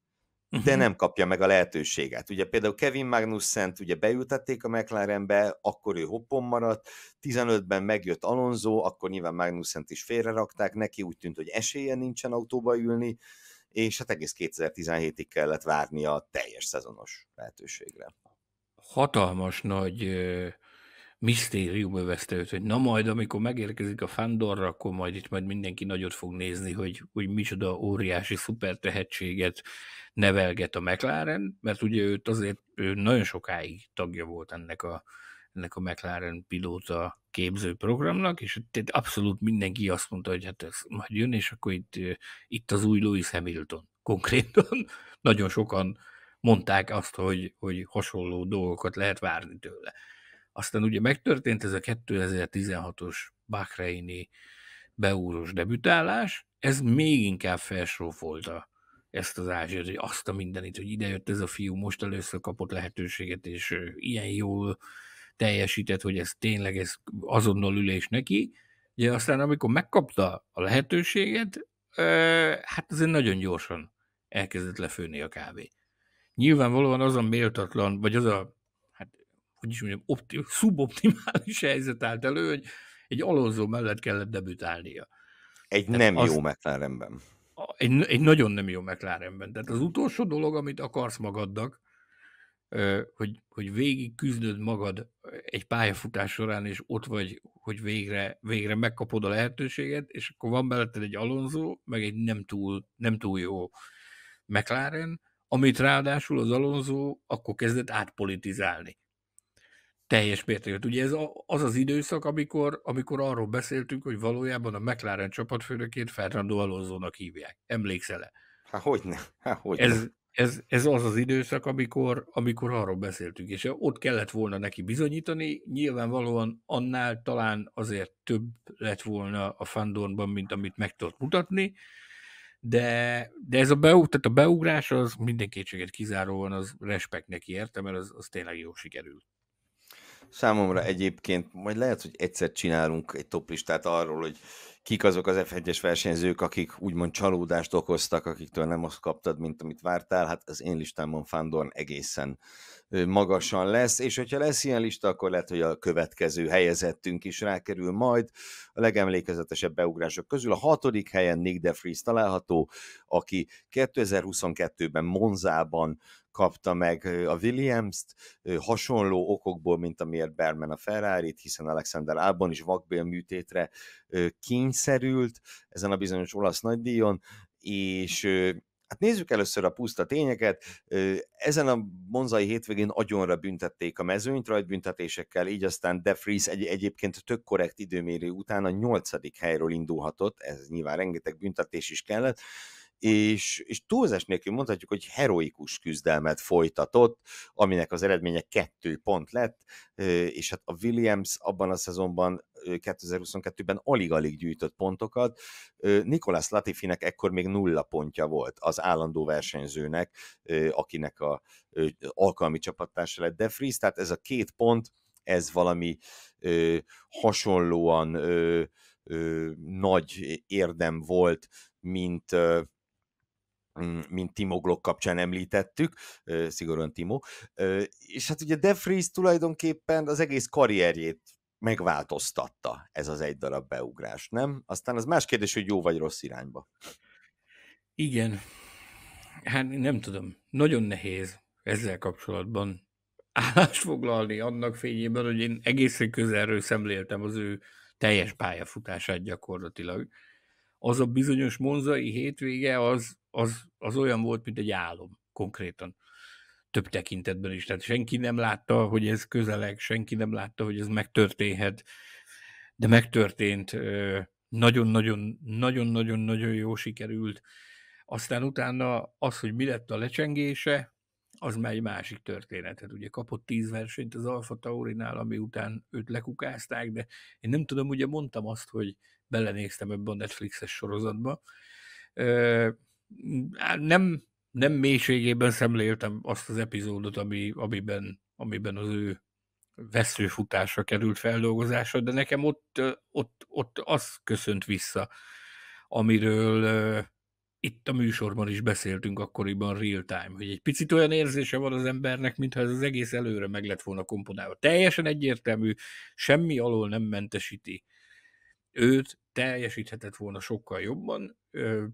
de mhm. nem kapja meg a lehetőséget. Ugye például Kevin magnussen ugye beültették a McLarenbe, akkor ő hoppon maradt, 15-ben megjött Alonso, akkor nyilván magnussen is félrerakták, neki úgy tűnt, hogy esélye nincsen autóba ülni, és hát egész 2017-ig kellett várni a teljes szezonos lehetőségre. Hatalmas nagy misztérium övezte őt, hogy na majd, amikor megérkezik a Fandorra, akkor majd itt majd mindenki nagyot fog nézni, hogy, hogy micsoda óriási szuper tehetséget nevelget a McLaren, mert ugye őt azért ő nagyon sokáig tagja volt ennek a, ennek a McLaren pilóta képző programnak, és tehát abszolút mindenki azt mondta, hogy hát ez majd jön, és akkor itt, itt az új Lewis Hamilton konkrétan. Nagyon sokan mondták azt, hogy, hogy hasonló dolgokat lehet várni tőle. Aztán ugye megtörtént ez a 2016-os Bahreini beúros debütálás, ez még inkább felsófolta ezt az ázsiai, azt a mindenit, hogy idejött ez a fiú, most először kapott lehetőséget, és ilyen jól teljesített, hogy ez tényleg ez azonnal ülés neki. Ugye aztán, amikor megkapta a lehetőséget, hát azért nagyon gyorsan elkezdett lefőni a kávé. Nyilvánvalóan az a méltatlan, vagy az a, hát, hogy is mondjam, opti- szuboptimális helyzet állt elő, hogy egy alonzó mellett kellett debütálnia. Egy Tehát nem az, jó McLarenben. Egy, egy nagyon nem jó McLarenben. Tehát az utolsó dolog, amit akarsz magadnak, hogy, hogy végig küzdöd magad egy pályafutás során, és ott vagy, hogy végre, végre megkapod a lehetőséget, és akkor van beletted egy Alonso, meg egy nem túl, nem túl jó McLaren, amit ráadásul az Alonso akkor kezdett átpolitizálni. Teljes mértékben. Hát ugye ez az az időszak, amikor, amikor arról beszéltünk, hogy valójában a McLaren csapatfőnökét Fernando Alonso-nak hívják. Emlékszel-e? Há, hogyne. Há, hogyne. Ez, ez, ez az az időszak, amikor, amikor arról beszéltünk, és ott kellett volna neki bizonyítani, nyilvánvalóan annál talán azért több lett volna a Fandornban, mint amit meg tudott mutatni, de, de ez a, beug, tehát a beugrás az minden kétséget kizáróan az respekt neki érte, mert az, az tényleg jó sikerült. Számomra egyébként, majd lehet, hogy egyszer csinálunk egy toplistát arról, hogy kik azok az F1-es versenyzők, akik úgymond csalódást okoztak, akiktől nem azt kaptad, mint amit vártál. Hát az én listámon Fandorn egészen magasan lesz, és hogyha lesz ilyen lista, akkor lehet, hogy a következő helyezettünk is rákerül majd. A legemlékezetesebb beugrások közül a hatodik helyen Nick de Vries található, aki 2022-ben Monzában kapta meg a Williams-t, hasonló okokból, mint amiért Berman a ferrari hiszen Alexander Albon is vakbél műtétre kényszerült ezen a bizonyos olasz nagydíjon, és Hát nézzük először a puszta tényeket. Ezen a monzai hétvégén agyonra büntették a mezőnyt rajtbüntetésekkel, így aztán De Vries egy, egyébként tök korrekt időmérő után a nyolcadik helyről indulhatott, ez nyilván rengeteg büntetés is kellett, és, és túlzás nélkül mondhatjuk, hogy heroikus küzdelmet folytatott, aminek az eredménye kettő pont lett, és hát a Williams abban a szezonban 2022-ben alig-alig gyűjtött pontokat. Nikolász Latifinek ekkor még nulla pontja volt az állandó versenyzőnek, akinek a alkalmi csapattársa lett De Vries, tehát ez a két pont, ez valami ö, hasonlóan ö, ö, nagy érdem volt, mint ö, mint Timo Glock kapcsán említettük, szigorúan Timo, és hát ugye De Vries tulajdonképpen az egész karrierjét megváltoztatta ez az egy darab beugrás, nem? Aztán az más kérdés, hogy jó vagy rossz irányba. Igen. Hát nem tudom. Nagyon nehéz ezzel kapcsolatban állást foglalni annak fényében, hogy én egészen közelről szemléltem az ő teljes pályafutását gyakorlatilag. Az a bizonyos monzai hétvége az, az, az olyan volt, mint egy álom konkrétan több tekintetben is. Tehát senki nem látta, hogy ez közeleg, senki nem látta, hogy ez megtörténhet, de megtörtént. Nagyon-nagyon-nagyon-nagyon-nagyon jó sikerült. Aztán utána az, hogy mi lett a lecsengése, az már egy másik történet. Hát ugye kapott tíz versenyt az Alfa Taurinál, ami után őt lekukázták, de én nem tudom, ugye mondtam azt, hogy belenéztem ebbe a Netflixes sorozatba. Nem nem mélységében szemléltem azt az epizódot, ami, amiben, amiben az ő veszőfutásra került feldolgozásra, de nekem ott, ott, ott az köszönt vissza, amiről uh, itt a műsorban is beszéltünk akkoriban real time, hogy egy picit olyan érzése van az embernek, mintha ez az egész előre meg lett volna komponálva. Teljesen egyértelmű, semmi alól nem mentesíti őt, teljesíthetett volna sokkal jobban,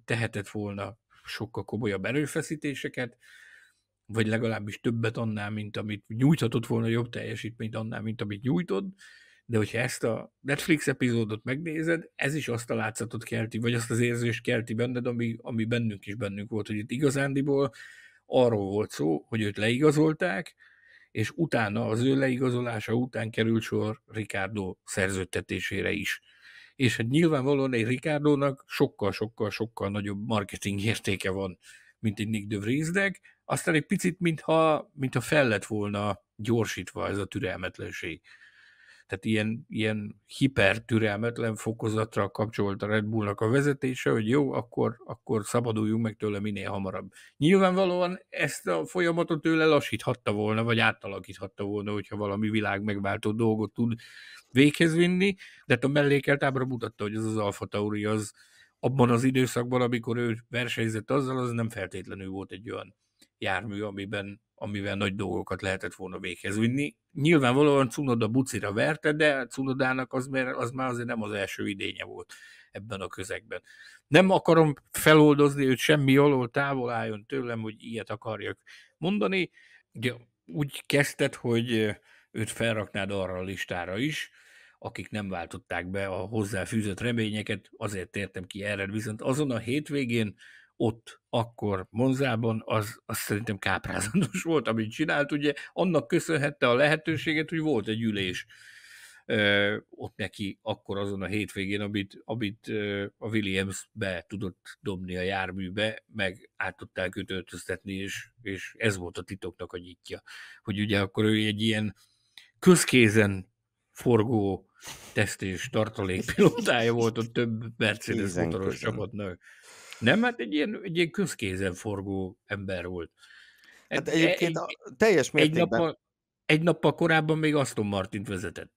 tehetett volna sokkal komolyabb erőfeszítéseket, vagy legalábbis többet annál, mint amit nyújthatott volna jobb teljesítményt annál, mint amit nyújtod, de hogyha ezt a Netflix epizódot megnézed, ez is azt a látszatot kelti, vagy azt az érzést kelti benned, ami, ami bennünk is bennünk volt, hogy itt igazándiból arról volt szó, hogy őt leigazolták, és utána, az ő leigazolása után került sor Ricardo szerződtetésére is és hát nyilvánvalóan egy Ricardónak sokkal-sokkal-sokkal nagyobb marketing értéke van, mint egy Nick de Vriesnek, aztán egy picit, mintha, mintha fel lett volna gyorsítva ez a türelmetlenség. Tehát ilyen, ilyen hipertürelmetlen fokozatra kapcsolt a Red Bullnak a vezetése, hogy jó, akkor, akkor szabaduljunk meg tőle minél hamarabb. Nyilvánvalóan ezt a folyamatot ő lelassíthatta volna, vagy átalakíthatta volna, hogyha valami világ megváltó dolgot tud véghez vinni, de hát a mellékelt ábra mutatta, hogy ez az Alfa Tauri az abban az időszakban, amikor ő versenyzett azzal, az nem feltétlenül volt egy olyan jármű, amiben, amivel nagy dolgokat lehetett volna véghez vinni. Nyilvánvalóan Cunoda bucira verte, de Cunodának az, mert az már azért nem az első idénye volt ebben a közegben. Nem akarom feloldozni őt semmi alól, távol álljon tőlem, hogy ilyet akarjak mondani. Ugye úgy kezdted, hogy őt felraknád arra a listára is, akik nem váltották be a hozzáfűzött reményeket, azért tértem ki erre, viszont azon a hétvégén ott, akkor Monzában, az, az szerintem káprázatos volt, amit csinált. Ugye annak köszönhette a lehetőséget, hogy volt egy ülés ö, ott neki akkor azon a hétvégén, amit, amit ö, a Williams be tudott dobni a járműbe, meg át tudták őt öltöztetni, és, és ez volt a titoknak a nyitja. Hogy ugye akkor ő egy ilyen közkézen forgó teszt és tartalékpilótája volt a több Mercedes motoros csapatnak. Nem, hát egy ilyen, egy ilyen közkézen forgó ember volt. Hát egy, e, egyébként egy, a teljes mértékben... Egy nappal, egy nappal korábban még Aston Martint vezetett.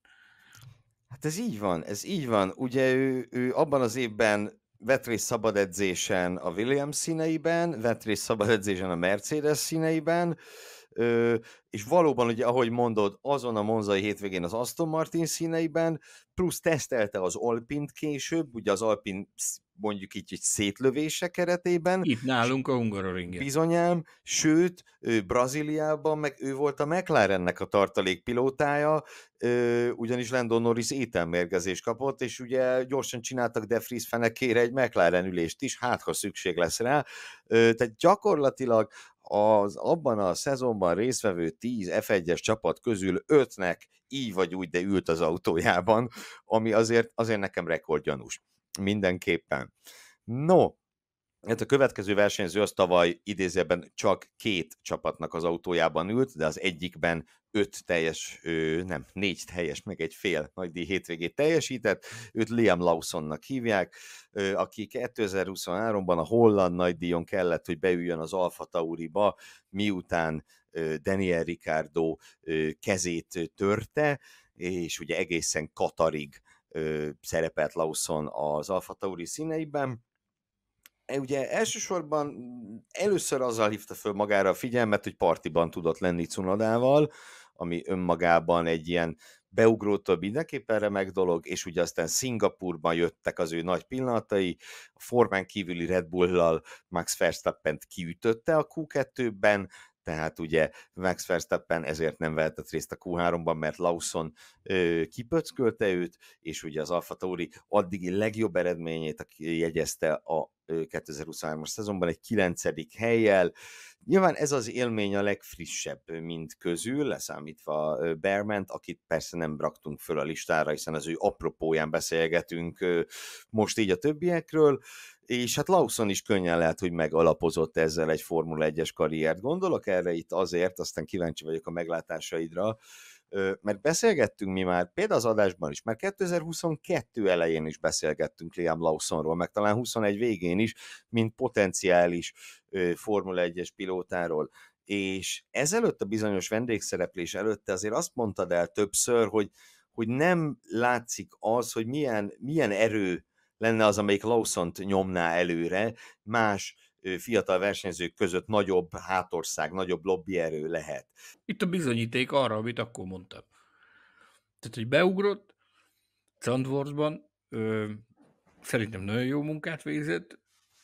Hát ez így van, ez így van. Ugye ő, ő abban az évben vett részt szabad edzésen a Williams színeiben, vett részt szabad edzésen a Mercedes színeiben, Ö, és valóban, ugye, ahogy mondod, azon a monzai hétvégén az Aston Martin színeiben, plusz tesztelte az Alpint később, ugye az Alpin mondjuk így egy szétlövése keretében. Itt nálunk a Hungaroringen. Bizonyám, sőt, ő Brazíliában meg ő volt a McLarennek a tartalékpilótája, ugyanis Landon Norris ételmérgezés kapott, és ugye gyorsan csináltak De Fries fenekére egy McLaren ülést is, hát ha szükség lesz rá. Tehát gyakorlatilag az abban a szezonban résztvevő 10 F1-es csapat közül 5-nek így vagy úgy, de ült az autójában, ami azért, azért nekem rekordgyanús. Mindenképpen. No, Hát a következő versenyző az tavaly idézőben csak két csapatnak az autójában ült, de az egyikben öt teljes, ő nem, négy teljes, meg egy fél nagydíj hétvégét teljesített. Őt Liam Lawsonnak hívják, aki 2023-ban a holland nagydíjon kellett, hogy beüljön az Alfa Tauriba, miután Daniel Ricardo kezét törte, és ugye egészen Katarig szerepelt Lawson az Alfa Tauri színeiben E, ugye elsősorban mm, először azzal hívta föl magára a figyelmet, hogy partiban tudott lenni Cunodával, ami önmagában egy ilyen beugrótól mindenképpen remek dolog, és ugye aztán Szingapurban jöttek az ő nagy pillanatai, a formán kívüli Red Bull-lal Max Verstappen-t kiütötte a Q2-ben, tehát ugye Max Verstappen ezért nem vehetett részt a Q3-ban, mert Lawson ö, kipöckölte őt, és ugye az Alfa Tauri addigi legjobb eredményét jegyezte a 2023-as szezonban egy kilencedik helyjel. Nyilván ez az élmény a legfrissebb mint közül, leszámítva Berment, akit persze nem raktunk föl a listára, hiszen az ő apropóján beszélgetünk most így a többiekről, és hát Lawson is könnyen lehet, hogy megalapozott ezzel egy Formula 1-es karriert. Gondolok erre itt azért, aztán kíváncsi vagyok a meglátásaidra, mert beszélgettünk mi már, például az adásban is, mert 2022 elején is beszélgettünk Liam Lawsonról, meg talán 21 végén is, mint potenciális Formula 1-es pilótáról és ezelőtt a bizonyos vendégszereplés előtte azért azt mondtad el többször, hogy, hogy nem látszik az, hogy milyen, milyen erő lenne az, amelyik lawson nyomná előre más fiatal versenyzők között nagyobb hátország, nagyobb lobbyerő lehet. Itt a bizonyíték arra, amit akkor mondtam. Tehát, hogy beugrott, Sandworthban szerintem nagyon jó munkát végzett,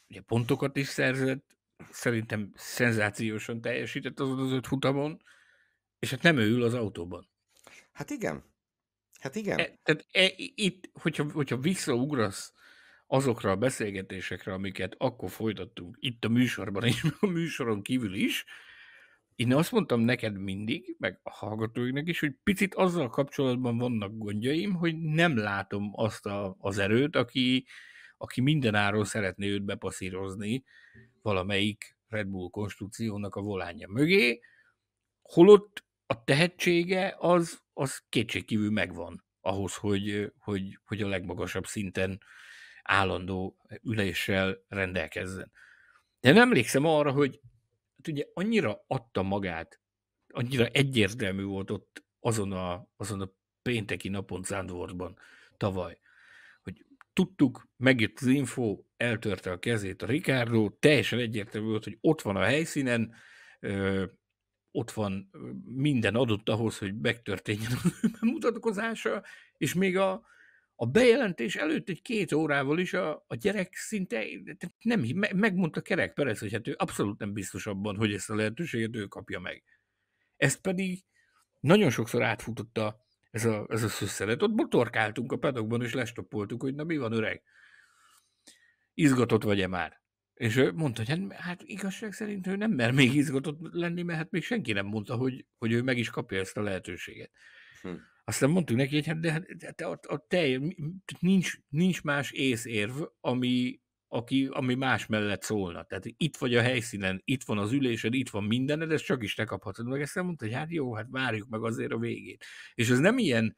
ugye pontokat is szerzett, szerintem szenzációsan teljesített azon az öt futamon, és hát nem ő ül az autóban. Hát igen. Hát igen. E, tehát e, itt, hogyha, hogyha visszaugrasz azokra a beszélgetésekre, amiket akkor folytattunk itt a műsorban és a műsoron kívül is, én azt mondtam neked mindig, meg a hallgatóinknak is, hogy picit azzal kapcsolatban vannak gondjaim, hogy nem látom azt a, az erőt, aki, aki mindenáron szeretné őt bepaszírozni valamelyik Red Bull konstrukciónak a volánja mögé, holott a tehetsége az, az kétségkívül megvan ahhoz, hogy, hogy, hogy a legmagasabb szinten állandó üléssel rendelkezzen. De nem emlékszem arra, hogy hát ugye annyira adta magát, annyira egyértelmű volt ott azon a, azon a pénteki napon Zándorban tavaly, hogy tudtuk, megjött az info, eltörte a kezét a Ricardo, teljesen egyértelmű volt, hogy ott van a helyszínen, ö, ott van minden adott ahhoz, hogy megtörténjen a bemutatkozása, és még a, a bejelentés előtt egy két órával is a, a gyerek szinte nem, megmondta Kerek Perez, hogy hát ő abszolút nem biztos abban, hogy ezt a lehetőséget ő kapja meg. Ezt pedig nagyon sokszor átfutotta ez a, ez a szösszelet. Ott botorkáltunk a pedokban, és lestoppoltuk, hogy na mi van öreg? Izgatott vagy-e már? És ő mondta, hogy hát, hát igazság szerint ő nem mer még izgatott lenni, mert hát még senki nem mondta, hogy, hogy ő meg is kapja ezt a lehetőséget. Hm. Aztán mondtuk neki, hogy hát de, hát, de, de, hát de a, a te, nincs, nincs más észérv, ami, aki, ami más mellett szólna. Tehát itt vagy a helyszínen, itt van az ülésed, itt van mindened, ezt csak is te kaphatod meg. Ezt mondta, hogy hát jó, hát várjuk meg azért a végét. És ez nem ilyen,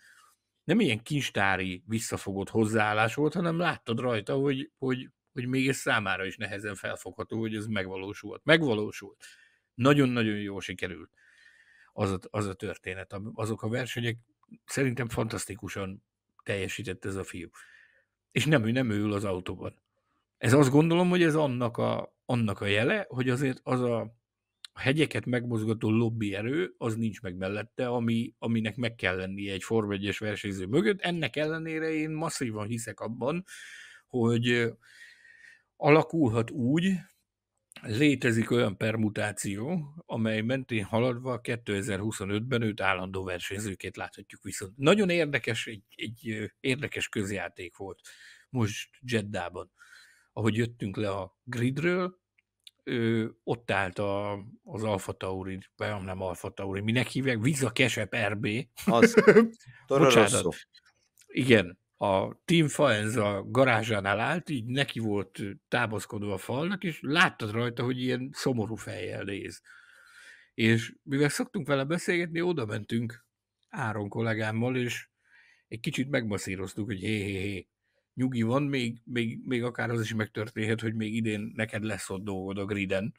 nem ilyen kincstári visszafogott hozzáállás volt, hanem láttad rajta, hogy, hogy, hogy még ez számára is nehezen felfogható, hogy ez megvalósult. Megvalósult. Nagyon-nagyon jól sikerült az a, az a történet. Azok a versenyek szerintem fantasztikusan teljesített ez a fiú. És nem ő, nem ő ül az autóban. Ez azt gondolom, hogy ez annak a, annak a jele, hogy azért az a hegyeket megmozgató lobby erő, az nincs meg mellette, ami, aminek meg kell lennie egy Form 1 versenyző mögött. Ennek ellenére én masszívan hiszek abban, hogy alakulhat úgy, Létezik olyan permutáció, amely mentén haladva 2025-ben őt állandó versenyzőként láthatjuk viszont. Nagyon érdekes, egy, egy érdekes közjáték volt most Jeddában. Ahogy jöttünk le a gridről, ő, ott állt a, az Alfa Tauri, vagy nem Alfa Tauri, minek hívják? Viza Kesep RB. Az. Bocsánat. Igen, a Team Faenz a garázsánál állt, így neki volt támaszkodva a falnak, és láttad rajta, hogy ilyen szomorú fejjel néz. És mivel szoktunk vele beszélgetni, oda mentünk Áron kollégámmal, és egy kicsit megmaszíroztuk, hogy hé, hé, hé, nyugi van, még, még, még akár az is megtörténhet, hogy még idén neked lesz ott dolgod a griden,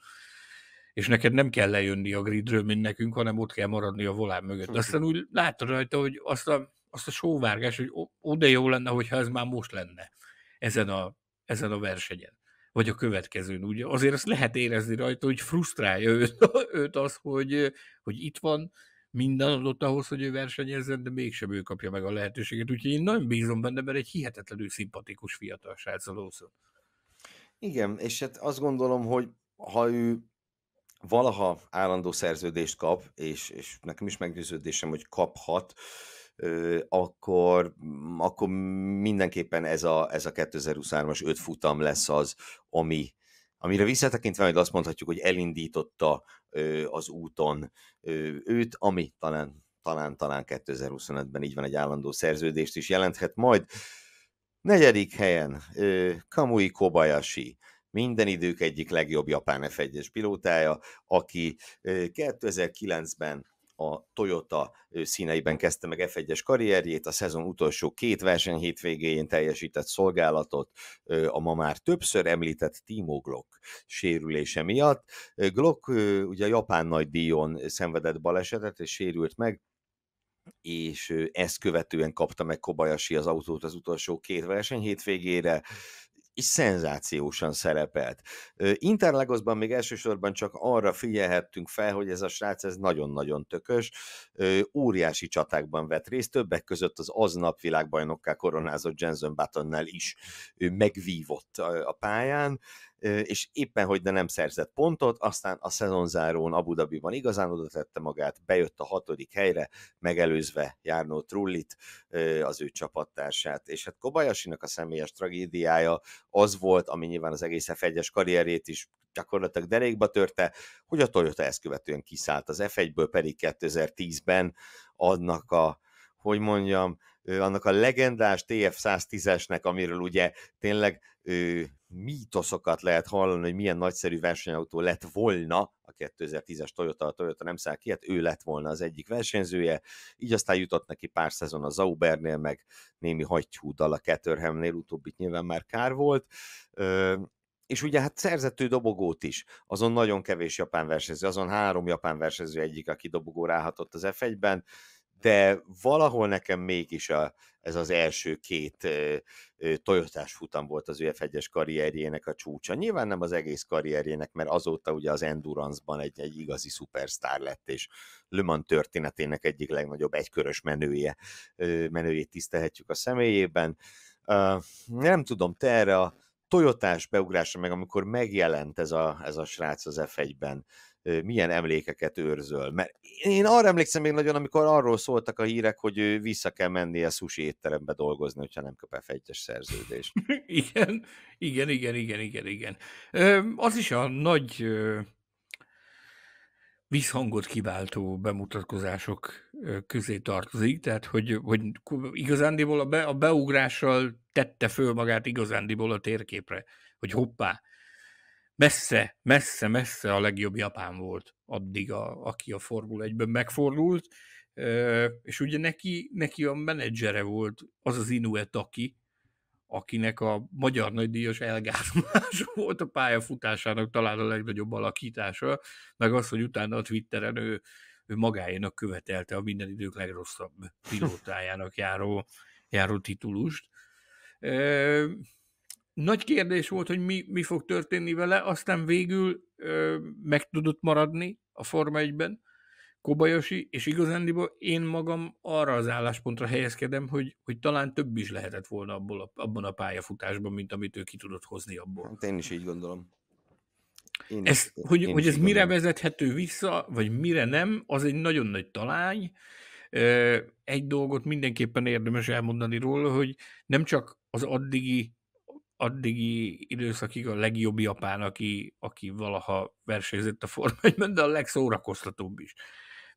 és neked nem kell lejönni a gridről, mint nekünk, hanem ott kell maradni a volán mögött. Aztán úgy láttad rajta, hogy azt a azt a sóvárgás, hogy oda jó lenne, hogyha ez már most lenne ezen a, ezen a versenyen, vagy a következőn. Ugye azért azt lehet érezni rajta, hogy frusztrálja őt, őt az, hogy, hogy itt van, minden adott ahhoz, hogy ő versenyezzen, de mégsem ő kapja meg a lehetőséget. Úgyhogy én nagyon bízom benne, mert egy hihetetlenül szimpatikus fiatal srác a Lawson. Igen, és hát azt gondolom, hogy ha ő valaha állandó szerződést kap, és, és nekem is meggyőződésem, hogy kaphat, akkor, mm, akkor mindenképpen ez a, ez a 2023-as 5 futam lesz az, ami, amire visszatekintve majd azt mondhatjuk, hogy elindította az úton őt, ami talán talán, talán 2025-ben így van egy állandó szerződést is jelenthet. Majd negyedik helyen Kamui Kobayashi, minden idők egyik legjobb japán f pilótája, aki 2009-ben a Toyota színeiben kezdte meg F1-es karrierjét, a szezon utolsó két verseny hétvégéjén teljesített szolgálatot a ma már többször említett Timo Glock sérülése miatt. Glock ugye a japán nagy díjon szenvedett balesetet, és sérült meg, és ezt követően kapta meg Kobayashi az autót az utolsó két verseny hétvégére, és szenzációsan szerepelt. Interlagosban még elsősorban csak arra figyelhettünk fel, hogy ez a srác ez nagyon-nagyon tökös, óriási csatákban vett részt, többek között az aznap világbajnokká koronázott Jensen Buttonnel is ő megvívott a pályán, és éppen hogy de nem szerzett pontot, aztán a szezonzárón Abu Dhabiban igazán oda tette magát, bejött a hatodik helyre, megelőzve Járnó Trullit, az ő csapattársát. És hát Kobayasinak a személyes tragédiája az volt, ami nyilván az egész F1-es karrierét is gyakorlatilag derékba törte, hogy a Toyota ezt követően kiszállt az F1-ből, pedig 2010-ben annak a, hogy mondjam, annak a legendás TF110-esnek, amiről ugye tényleg mítoszokat lehet hallani, hogy milyen nagyszerű versenyautó lett volna a 2010-es Toyota, a Toyota nem száll ki, hát ő lett volna az egyik versenyzője, így aztán jutott neki pár szezon a Zaubernél, meg némi hagyhúddal a Caterhamnél, utóbbit nyilván már kár volt, és ugye hát szerzett ő dobogót is, azon nagyon kevés japán versenyző, azon három japán versenyző egyik, aki dobogó ráhatott az F1-ben, de valahol nekem mégis a, ez az első két tojotás futam volt az ő 1 karrierjének a csúcsa. Nyilván nem az egész karrierjének, mert azóta ugye az Endurance-ban egy, egy igazi szupersztár lett, és Le Mans történetének egyik legnagyobb egykörös menője, menőjét tisztelhetjük a személyében. Nem tudom, te erre a tojotás beugrása, meg amikor megjelent ez a, ez a srác az F1-ben, milyen emlékeket őrzöl. Mert én arra emlékszem még nagyon, amikor arról szóltak a hírek, hogy vissza kell menni a sushi étterembe dolgozni, hogyha nem kap f szerződés. igen, igen, igen, igen, igen, igen. Az is a nagy visszhangot kiváltó bemutatkozások közé tartozik, tehát hogy, hogy igazándiból a, be, a beugrással tette föl magát igazándiból a térképre, hogy hoppá, messze, messze, messze a legjobb japán volt addig, a, aki a Formula 1-ben megfordult, és ugye neki, neki a menedzsere volt az az Inuet, aki, akinek a magyar nagydíjas elgázolás volt a pályafutásának talán a legnagyobb alakítása, meg az, hogy utána a Twitteren ő, ő magáénak követelte a minden idők legrosszabb pilótájának járó, járó titulust nagy kérdés volt, hogy mi, mi fog történni vele, aztán végül ö, meg tudott maradni a Forma 1-ben Kobayashi, és igazándiból én magam arra az álláspontra helyezkedem, hogy, hogy talán több is lehetett volna abból a, abban a pályafutásban, mint amit ő ki tudott hozni abból. Hát én is így gondolom. Én ez, is, hogy, én hogy ez mire gondolom. vezethető vissza, vagy mire nem, az egy nagyon nagy talány. Egy dolgot mindenképpen érdemes elmondani róla, hogy nem csak az addigi addigi időszakig a legjobb japán, aki, aki valaha versenyzett a formájban, de a legszórakoztatóbb is.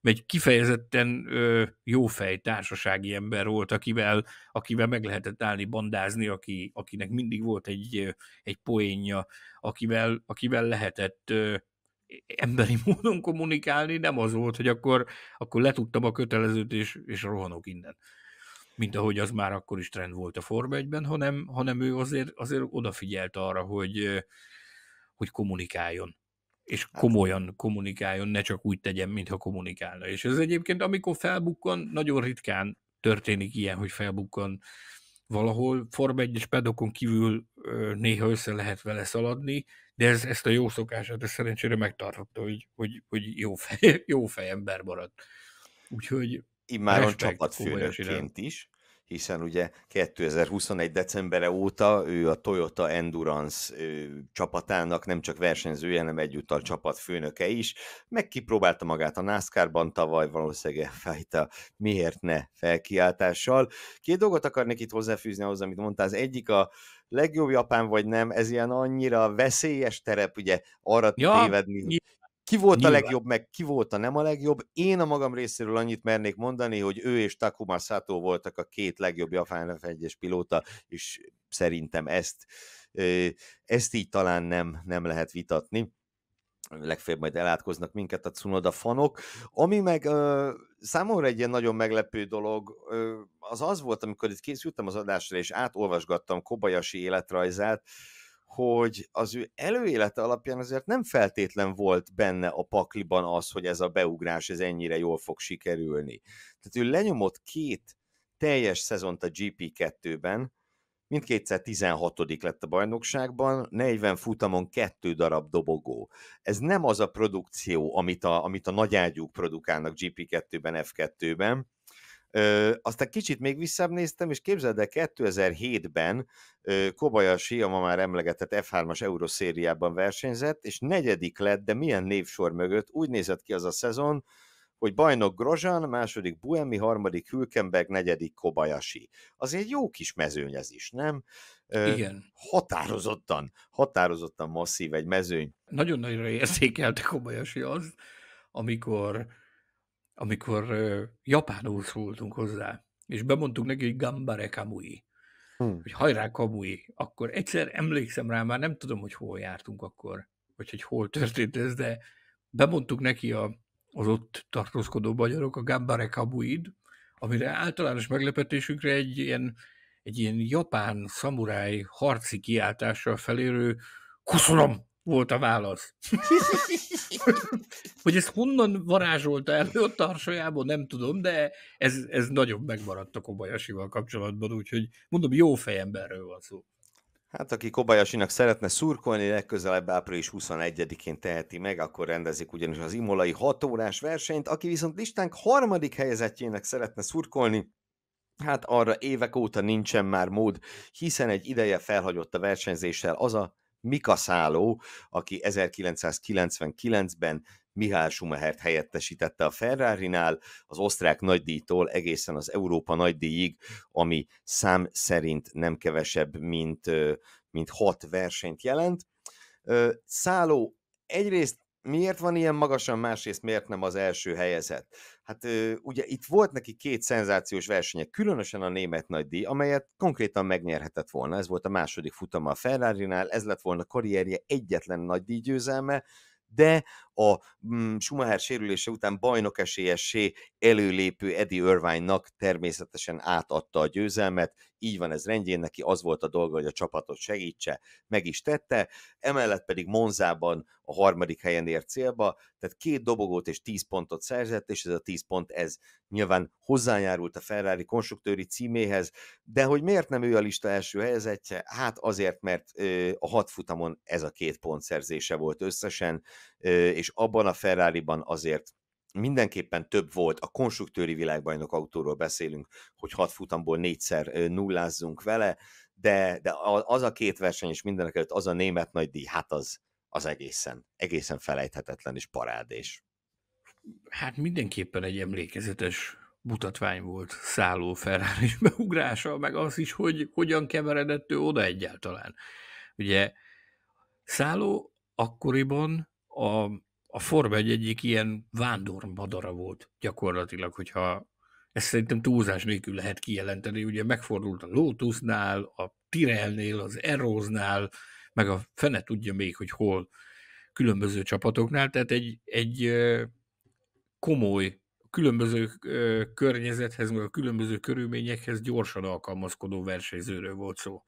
Mert egy kifejezetten ö, jófej társasági ember volt, akivel, akivel meg lehetett állni bandázni, aki, akinek mindig volt egy, egy poénja, akivel, akivel lehetett ö, emberi módon kommunikálni, nem az volt, hogy akkor, akkor letudtam a kötelezőt, és, és rohanok innen mint ahogy az már akkor is trend volt a Forma 1-ben, hanem, hanem ő azért, azért odafigyelt arra, hogy, hogy kommunikáljon és hát. komolyan kommunikáljon, ne csak úgy tegyen, mintha kommunikálna. És ez egyébként, amikor felbukkan, nagyon ritkán történik ilyen, hogy felbukkan valahol. Forma 1 pedokon kívül néha össze lehet vele szaladni, de ez, ezt a jó szokását ezt szerencsére megtartotta, hogy, hogy, hogy jó, fej, jó fejember maradt. Úgyhogy immáron csapatfőnökként is, hiszen ugye 2021. decembere óta ő a Toyota Endurance ő, csapatának nem csak versenyzője, hanem egyúttal csapatfőnöke is, Megkipróbálta magát a NASCAR-ban tavaly, valószínűleg fájta miért ne felkiáltással. Két dolgot akarnék itt hozzáfűzni ahhoz, amit mondtál. Az egyik a legjobb Japán vagy nem, ez ilyen annyira veszélyes terep, ugye arra ja, tévedni, ki volt Nyilván. a legjobb, meg ki volt a nem a legjobb. Én a magam részéről annyit mernék mondani, hogy ő és Takuma Sato voltak a két legjobb Japán f es pilóta, és szerintem ezt, ezt így talán nem, nem lehet vitatni legfeljebb majd elátkoznak minket a Cunoda fanok. Ami meg számomra egy ilyen nagyon meglepő dolog, az az volt, amikor itt készültem az adásra, és átolvasgattam Kobayashi életrajzát, hogy az ő előélete alapján azért nem feltétlen volt benne a pakliban az, hogy ez a beugrás ez ennyire jól fog sikerülni. Tehát ő lenyomott két teljes szezont a GP2-ben, mindkétszer 16 lett a bajnokságban, 40 futamon kettő darab dobogó. Ez nem az a produkció, amit a, amit a nagyágyúk produkálnak GP2-ben, F2-ben, Ö, aztán kicsit még visszanéztem és képzeld el, 2007-ben Kobayashi, a ma már emlegetett F3-as Euroszériában versenyzett, és negyedik lett, de milyen névsor mögött, úgy nézett ki az a szezon, hogy bajnok Grozan, második Buemi, harmadik Hülkenberg, negyedik Kobayashi. Az egy jó kis mezőny ez is, nem? Igen. Határozottan, határozottan masszív egy mezőny. Nagyon nagyra érzékelte Kobayashi az, amikor amikor uh, japánul szóltunk hozzá, és bemondtuk neki, hogy gambare kamui, hmm. hogy hajrá kamui, akkor egyszer emlékszem rá, már nem tudom, hogy hol jártunk akkor, vagy hogy hol történt ez, de bemondtuk neki a, az ott tartózkodó magyarok a gambare kabuid, amire általános meglepetésünkre egy ilyen, egy ilyen japán szamuráj harci kiáltással felérő kuszonom volt a válasz. hogy ezt honnan varázsolta el ott a harsajából, nem tudom, de ez, ez nagyon megmaradt a Kobayasival kapcsolatban, úgyhogy mondom, jó fejemberről van szó. Hát aki Kobayasinak szeretne szurkolni, legközelebb április 21-én teheti meg, akkor rendezik ugyanis az imolai 6 órás versenyt, aki viszont listánk harmadik helyezettjének szeretne szurkolni, Hát arra évek óta nincsen már mód, hiszen egy ideje felhagyott a versenyzéssel az a Mika Szálló, aki 1999-ben Mihály Schumachert helyettesítette a Ferrari-nál, az osztrák nagydíjtól egészen az Európa nagydíjig, ami szám szerint nem kevesebb, mint, mint hat versenyt jelent. Szálló egyrészt miért van ilyen magasan, másrészt miért nem az első helyezett? Hát ugye itt volt neki két szenzációs versenye, különösen a német nagydíj, amelyet konkrétan megnyerhetett volna. Ez volt a második futama a ferrari ez lett volna karrierje egyetlen díj győzelme, de a mm, Schumacher sérülése után bajnok esélyessé előlépő Eddie Irvine-nak természetesen átadta a győzelmet, így van ez rendjén, neki az volt a dolga, hogy a csapatot segítse, meg is tette, emellett pedig Monzában a harmadik helyen ért célba, tehát két dobogót és tíz pontot szerzett, és ez a tíz pont ez nyilván hozzájárult a Ferrari konstruktőri címéhez, de hogy miért nem ő a lista első helyezettje? Hát azért, mert a hat futamon ez a két pont szerzése volt összesen, és abban a Ferrari-ban azért mindenképpen több volt, a konstruktőri világbajnok autóról beszélünk, hogy hat futamból négyszer nullázzunk vele, de, de az a két verseny, és mindenek előtt az a német díj, hát az, az egészen, egészen felejthetetlen és parádés. Hát mindenképpen egy emlékezetes mutatvány volt szálló ferrari beugrása, meg az is, hogy hogyan keveredett ő oda egyáltalán. Ugye szálló akkoriban a, a Forma egy egyik ilyen vándormadara volt gyakorlatilag, hogyha ezt szerintem túlzás nélkül lehet kijelenteni. Ugye megfordult a Lotusnál, a Tirelnél, az Eróznál, meg a fene tudja még, hogy hol különböző csapatoknál, tehát egy, egy komoly, különböző környezethez, meg a különböző körülményekhez gyorsan alkalmazkodó versenyzőről volt szó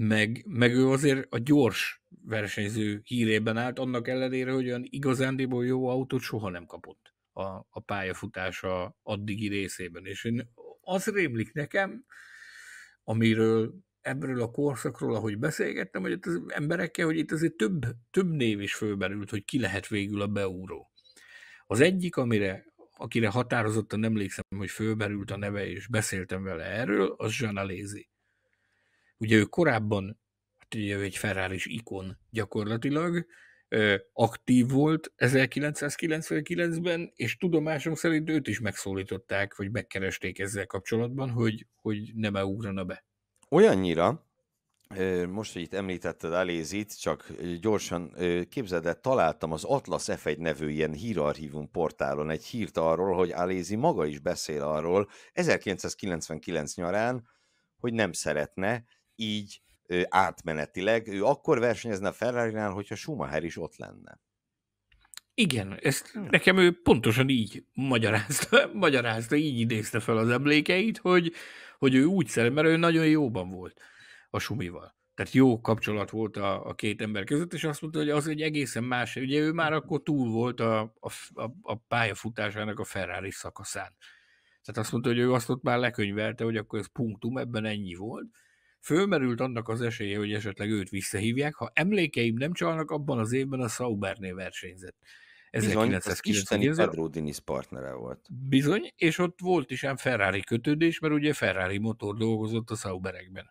meg, meg ő azért a gyors versenyző hírében állt, annak ellenére, hogy olyan igazándiból jó autót soha nem kapott a, a pályafutása addigi részében. És én az rémlik nekem, amiről ebből a korszakról, ahogy beszélgettem, hogy itt az emberekkel, hogy itt azért több, több név is fölberült, hogy ki lehet végül a beúró. Az egyik, amire, akire határozottan emlékszem, hogy fölberült a neve, és beszéltem vele erről, az Zsana Lézi Ugye ő korábban, hát ugye ő egy ferrari ikon gyakorlatilag, aktív volt 1999-ben, és tudomásom szerint őt is megszólították, vagy megkeresték ezzel kapcsolatban, hogy, hogy nem -e ugrana be. Olyannyira, most, hogy itt említetted Alézit, csak gyorsan képzeld el, találtam az Atlas F1 nevű ilyen hírarchívum portálon egy hírt arról, hogy Alézi maga is beszél arról 1999 nyarán, hogy nem szeretne így átmenetileg. Ő akkor versenyezne a ferrari hogyha Schumacher is ott lenne. Igen, ezt hm. nekem ő pontosan így magyarázta, magyarázta így idézte fel az emlékeit, hogy, hogy ő úgy szeret, mert ő nagyon jóban volt a Sumival. Tehát jó kapcsolat volt a, a két ember között, és azt mondta, hogy az egy egészen más, ugye ő már hm. akkor túl volt a, a, a, a pályafutásának a Ferrari szakaszán. Tehát azt mondta, hogy ő azt ott már lekönyvelte, hogy akkor ez punktum, ebben ennyi volt, Fölmerült annak az esélye, hogy esetleg őt visszahívják, ha emlékeim nem csalnak, abban az évben a Sauberné versenyzett. Bizony, az isteni Pedro Diniz partnere volt. Bizony, és ott volt is ám Ferrari kötődés, mert ugye Ferrari motor dolgozott a Sauberekben.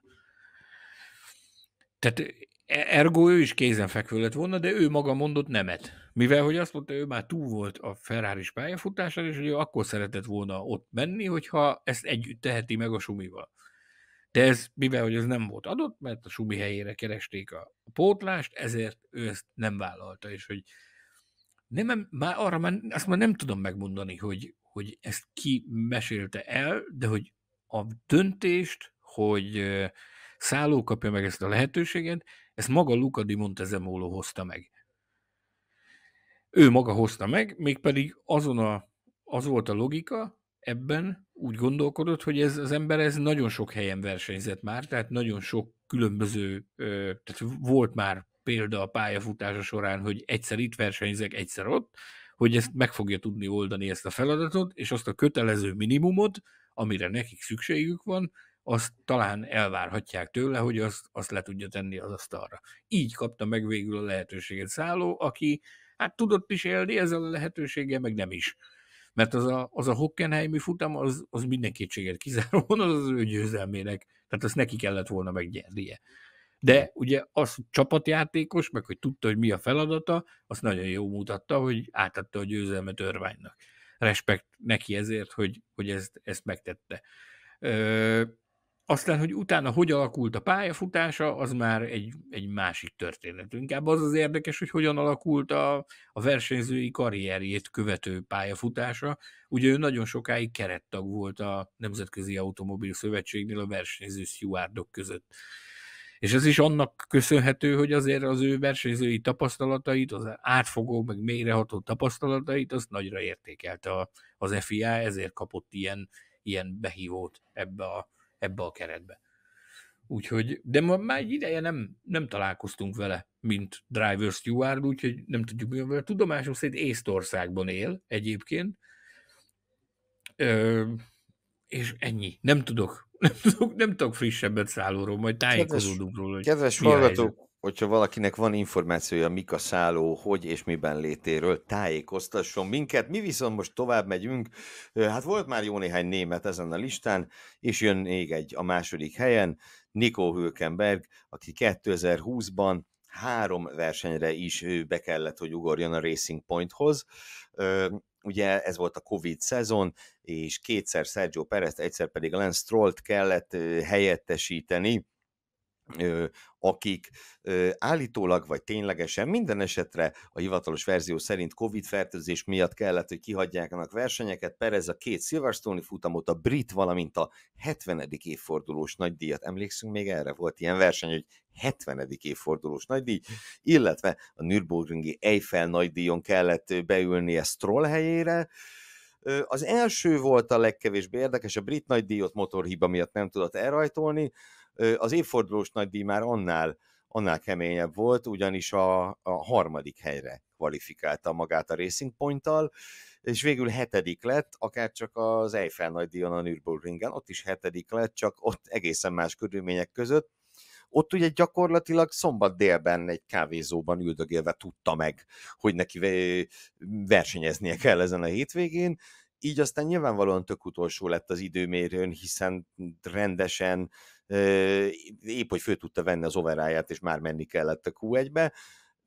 Tehát e, ergo ő is kézenfekvő lett volna, de ő maga mondott nemet. Mivel, hogy azt mondta, ő már túl volt a ferrari pályafutásán, és hogy ő akkor szeretett volna ott menni, hogyha ezt együtt teheti meg a sumival. De ez, mivel hogy ez nem volt adott, mert a Subi helyére keresték a, pótlást, ezért ő ezt nem vállalta, és hogy nem, már arra már, azt már nem tudom megmondani, hogy, hogy ezt ki mesélte el, de hogy a döntést, hogy szálló kapja meg ezt a lehetőséget, ezt maga Luca di Montezemolo hozta meg. Ő maga hozta meg, mégpedig azon a, az volt a logika, ebben úgy gondolkodott, hogy ez az ember ez nagyon sok helyen versenyzett már, tehát nagyon sok különböző, tehát volt már példa a pályafutása során, hogy egyszer itt versenyzek, egyszer ott, hogy ezt meg fogja tudni oldani ezt a feladatot, és azt a kötelező minimumot, amire nekik szükségük van, azt talán elvárhatják tőle, hogy azt, azt le tudja tenni az asztalra. Így kapta meg végül a lehetőséget Szálló, aki hát tudott is élni ezzel a lehetőséggel, meg nem is mert az a, az a Hockenheimi futam, az, az minden kétséget kizáróan az, az ő győzelmének, tehát azt neki kellett volna megnyernie. De ugye az csapatjátékos, meg hogy tudta, hogy mi a feladata, azt nagyon jó mutatta, hogy átadta a győzelmet Örványnak. Respekt neki ezért, hogy, hogy ezt, ezt megtette. Ö, aztán, hogy utána hogy alakult a pályafutása, az már egy, egy másik történet. Inkább az az érdekes, hogy hogyan alakult a, a versenyzői karrierjét követő pályafutása. Ugye ő nagyon sokáig kerettag volt a Nemzetközi Automobil Szövetségnél a versenyző stewardok között. És ez is annak köszönhető, hogy azért az ő versenyzői tapasztalatait, az átfogó, meg mélyreható tapasztalatait, azt nagyra értékelte az FIA, ezért kapott ilyen, ilyen behívót ebbe a ebbe a keretbe. Úgyhogy, de ma már egy ideje nem, nem találkoztunk vele, mint driver steward, úgyhogy nem tudjuk mi vele. Tudomásom szerint Észtországban él egyébként, Ö, és ennyi. Nem tudok, nem tudok, nem tudok frissebbet szállóról, majd tájékozódunk róla. Kedves hallgatók, hogyha valakinek van információja, mik a szálló, hogy és miben létéről, tájékoztasson minket. Mi viszont most tovább megyünk. Hát volt már jó néhány német ezen a listán, és jön még egy a második helyen, Nikó Hülkenberg, aki 2020-ban három versenyre is be kellett, hogy ugorjon a Racing Pointhoz. Ugye ez volt a Covid szezon, és kétszer Sergio Perez, egyszer pedig Lance Strollt kellett helyettesíteni akik állítólag vagy ténylegesen minden esetre a hivatalos verzió szerint COVID-fertőzés miatt kellett, hogy kihagyják versenyeket. Perez a két Silverstone-i futamot, a brit, valamint a 70. évfordulós nagydíjat. Emlékszünk még erre? Volt ilyen verseny, hogy 70. évfordulós nagydíj, illetve a Nürburgringi Eiffel nagydíjon kellett beülnie Stroll helyére. Az első volt a legkevésbé érdekes, a brit nagydíjot motorhiba miatt nem tudott elrajtolni, az évfordulós nagydíj már annál, annál keményebb volt, ugyanis a, a harmadik helyre kvalifikálta magát a Racing point és végül hetedik lett, akár csak az Eiffel nagydíjon a Nürburgringen, ott is hetedik lett, csak ott egészen más körülmények között. Ott ugye gyakorlatilag szombat délben egy kávézóban üldögélve tudta meg, hogy neki versenyeznie kell ezen a hétvégén, így aztán nyilvánvalóan tök utolsó lett az időmérőn, hiszen rendesen épp hogy föl tudta venni az overáját, és már menni kellett a Q1-be,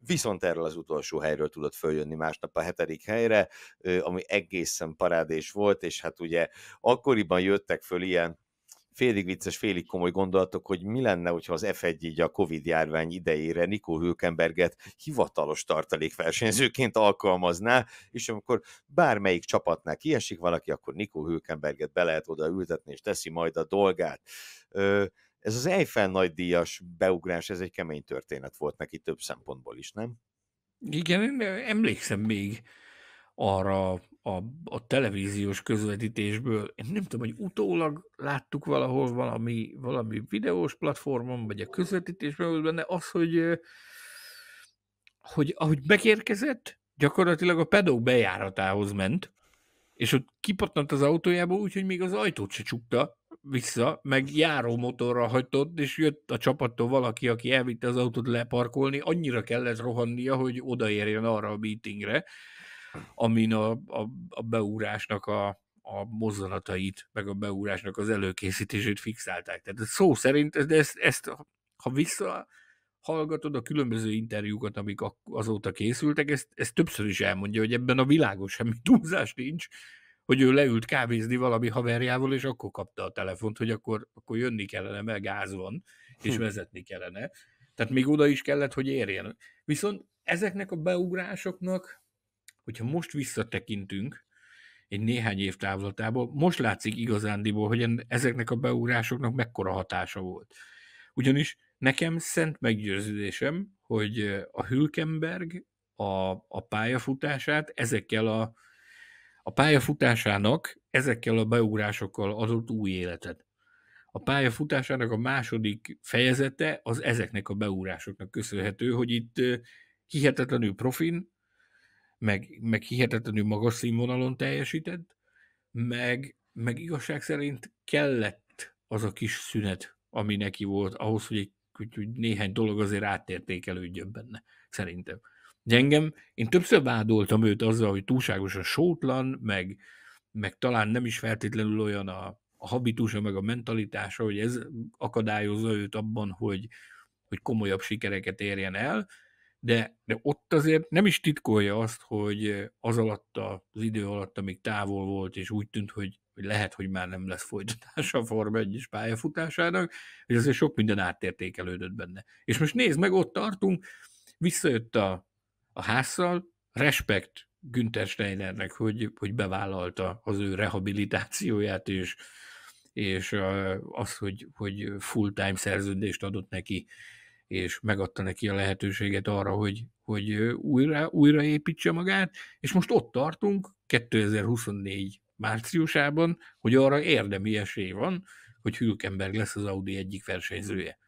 viszont erről az utolsó helyről tudott följönni másnap a hetedik helyre, ami egészen parádés volt, és hát ugye akkoriban jöttek föl ilyen félig vicces, félig komoly gondolatok, hogy mi lenne, hogyha az F1 így a Covid-járvány idejére Nikó Hülkenberget hivatalos tartalékversenyzőként alkalmazná, és amikor bármelyik csapatnál kiesik valaki, akkor Nikó Hülkenberget be lehet oda ültetni, és teszi majd a dolgát. Ez az Eiffel díjas beugrás, ez egy kemény történet volt neki több szempontból is, nem? Igen, emlékszem még arra a, a televíziós közvetítésből, én nem tudom, hogy utólag láttuk valahol valami, valami videós platformon, vagy a közvetítésben volt benne az, hogy, hogy ahogy megérkezett, gyakorlatilag a pedó bejáratához ment, és ott kipattant az autójából, úgyhogy még az ajtót se csukta vissza, meg járó motorra hagytott, és jött a csapattól valaki, aki elvitte az autót leparkolni, annyira kellett rohannia, hogy odaérjen arra a meetingre, amin a, a, a beúrásnak a, a mozzanatait, meg a beúrásnak az előkészítését fixálták. Tehát szó szerint, de ezt, ezt ha vissza, hallgatod a különböző interjúkat, amik azóta készültek, ezt, ezt többször is elmondja, hogy ebben a világon semmi túlzás nincs, hogy ő leült kávézni valami haverjával, és akkor kapta a telefont, hogy akkor, akkor jönni kellene, mert gáz van, és hm. vezetni kellene. Tehát még oda is kellett, hogy érjen. Viszont ezeknek a beugrásoknak hogyha most visszatekintünk egy néhány év távlatából, most látszik igazándiból, hogy ezeknek a beúrásoknak mekkora hatása volt. Ugyanis nekem szent meggyőződésem, hogy a Hülkenberg a, a pályafutását ezekkel a, a pályafutásának ezekkel a beugrásokkal adott új életet. A pályafutásának a második fejezete az ezeknek a beúrásoknak köszönhető, hogy itt hihetetlenül profin, meg, meg hihetetlenül magas színvonalon teljesített, meg, meg igazság szerint kellett az a kis szünet, ami neki volt, ahhoz, hogy, egy, hogy néhány dolog azért átértékelődjön benne, szerintem. De engem, én többször vádoltam őt azzal, hogy túlságosan sótlan, meg, meg talán nem is feltétlenül olyan a, a habitusa, meg a mentalitása, hogy ez akadályozza őt abban, hogy, hogy komolyabb sikereket érjen el, de, de ott azért nem is titkolja azt, hogy eh, az alatt az idő alatt, amíg távol volt, és úgy tűnt, hogy, hogy lehet, hogy már nem lesz folytatása a Forma 1 pályafutásának, hogy azért sok minden átértékelődött benne. És most nézd meg, ott tartunk, visszajött a, a házszal, respekt Günther Steinernek, hogy, hogy bevállalta az ő rehabilitációját, és, és eh, az, hogy, hogy full-time szerződést adott neki és megadta neki a lehetőséget arra, hogy, hogy újra, újraépítse magát, és most ott tartunk 2024 márciusában, hogy arra érdemi esély van, hogy Hülkenberg lesz az Audi egyik versenyzője.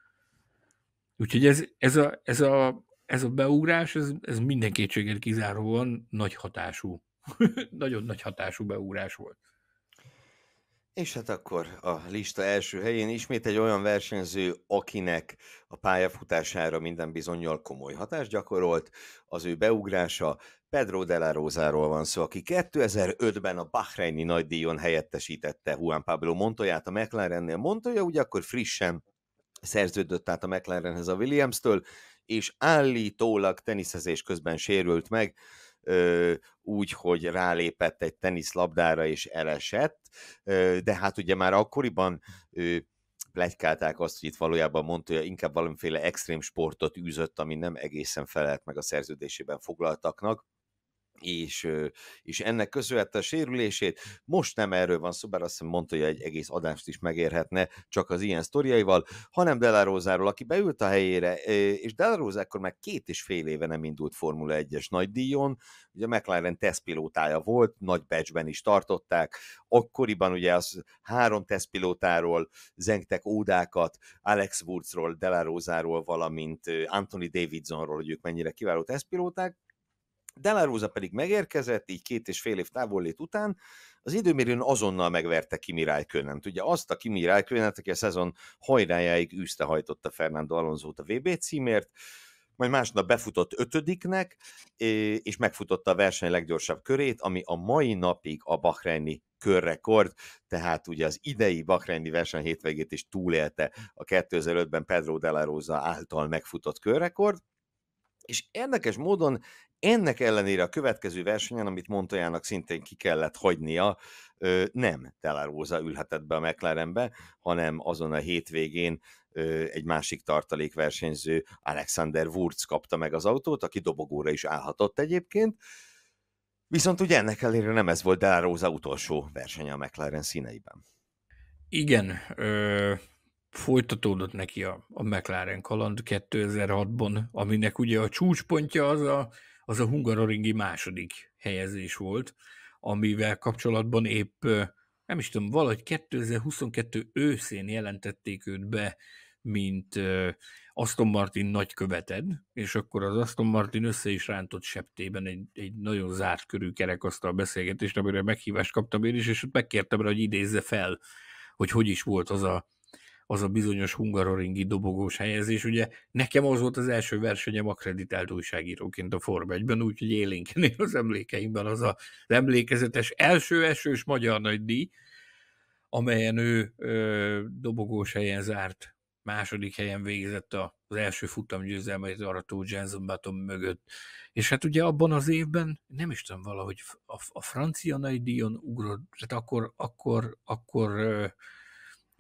Úgyhogy ez, ez, a, ez, a, ez a beugrás, ez, ez minden kétséget kizáróan nagy hatású, nagyon nagy hatású beugrás volt. És hát akkor a lista első helyén ismét egy olyan versenyző, akinek a pályafutására minden bizonyal komoly hatást gyakorolt, az ő beugrása Pedro de la Rosa-ról van szó, aki 2005-ben a Bahreini nagydíjon helyettesítette Juan Pablo Montoyát a McLarennél. Montoya ugye akkor frissen szerződött át a McLarenhez a Williams-től, és állítólag teniszezés közben sérült meg, úgy, hogy rálépett egy teniszlabdára és elesett, de hát ugye már akkoriban plegykálták azt, hogy itt valójában mondta, hogy inkább valamiféle extrém sportot űzött, ami nem egészen felelt meg a szerződésében foglaltaknak és, és ennek köszönhette a sérülését. Most nem erről van szó, bár azt mondta, hogy egy egész adást is megérhetne csak az ilyen sztoriaival, hanem Delarózáról, aki beült a helyére, és akkor már két és fél éve nem indult Formula 1-es díjon, ugye McLaren tesztpilótája volt, nagy becsben is tartották, akkoriban ugye az három tesztpilótáról zengtek ódákat, Alex Wurzról, Delarózáról, valamint Anthony Davidsonról, hogy ők mennyire kiváló tesztpilóták, Delaróza pedig megérkezett, így két és fél év távollét után, az időmérőn azonnal megverte Kimi Räikkönent. Ugye azt a Kimi Räikkönet, aki a szezon hajnájáig űzte hajtotta Fernando alonso a VB címért, majd másnap befutott ötödiknek, és megfutotta a verseny leggyorsabb körét, ami a mai napig a Bahreini körrekord, tehát ugye az idei Bahreini verseny hétvégét is túlélte a 2005-ben Pedro Delaróza által megfutott körrekord, és érdekes módon ennek ellenére a következő versenyen, amit Montoyának szintén ki kellett hagynia, nem Delaróza ülhetett be a McLarenbe, hanem azon a hétvégén egy másik tartalékversenyző, Alexander Wurz kapta meg az autót, aki dobogóra is állhatott egyébként, viszont ugye ennek ellenére nem ez volt Delaróza utolsó versenye a McLaren színeiben. Igen, ö, folytatódott neki a, a McLaren kaland 2006-ban, aminek ugye a csúcspontja az a az a Hungaroringi második helyezés volt, amivel kapcsolatban épp, nem is tudom, valahogy 2022 őszén jelentették őt be, mint Aston Martin nagyköveted, és akkor az Aston Martin össze is rántott septében egy, egy nagyon zárt körű kerekasztal beszélgetést, amire meghívást kaptam én is, és ott megkértem rá, hogy idézze fel, hogy hogy is volt az a az a bizonyos hungaroringi dobogós helyezés. Ugye nekem az volt az első versenyem akreditált újságíróként a Forma 1-ben, úgyhogy élénkenél az emlékeimben az a emlékezetes első esős magyar nagydíj, amelyen ő ö, dobogós helyen zárt, második helyen végzett az első győzelmeit arató Jenson Button mögött. És hát ugye abban az évben, nem is tudom, valahogy a, a francia nagydíjon ugrott, tehát akkor, akkor, akkor ö,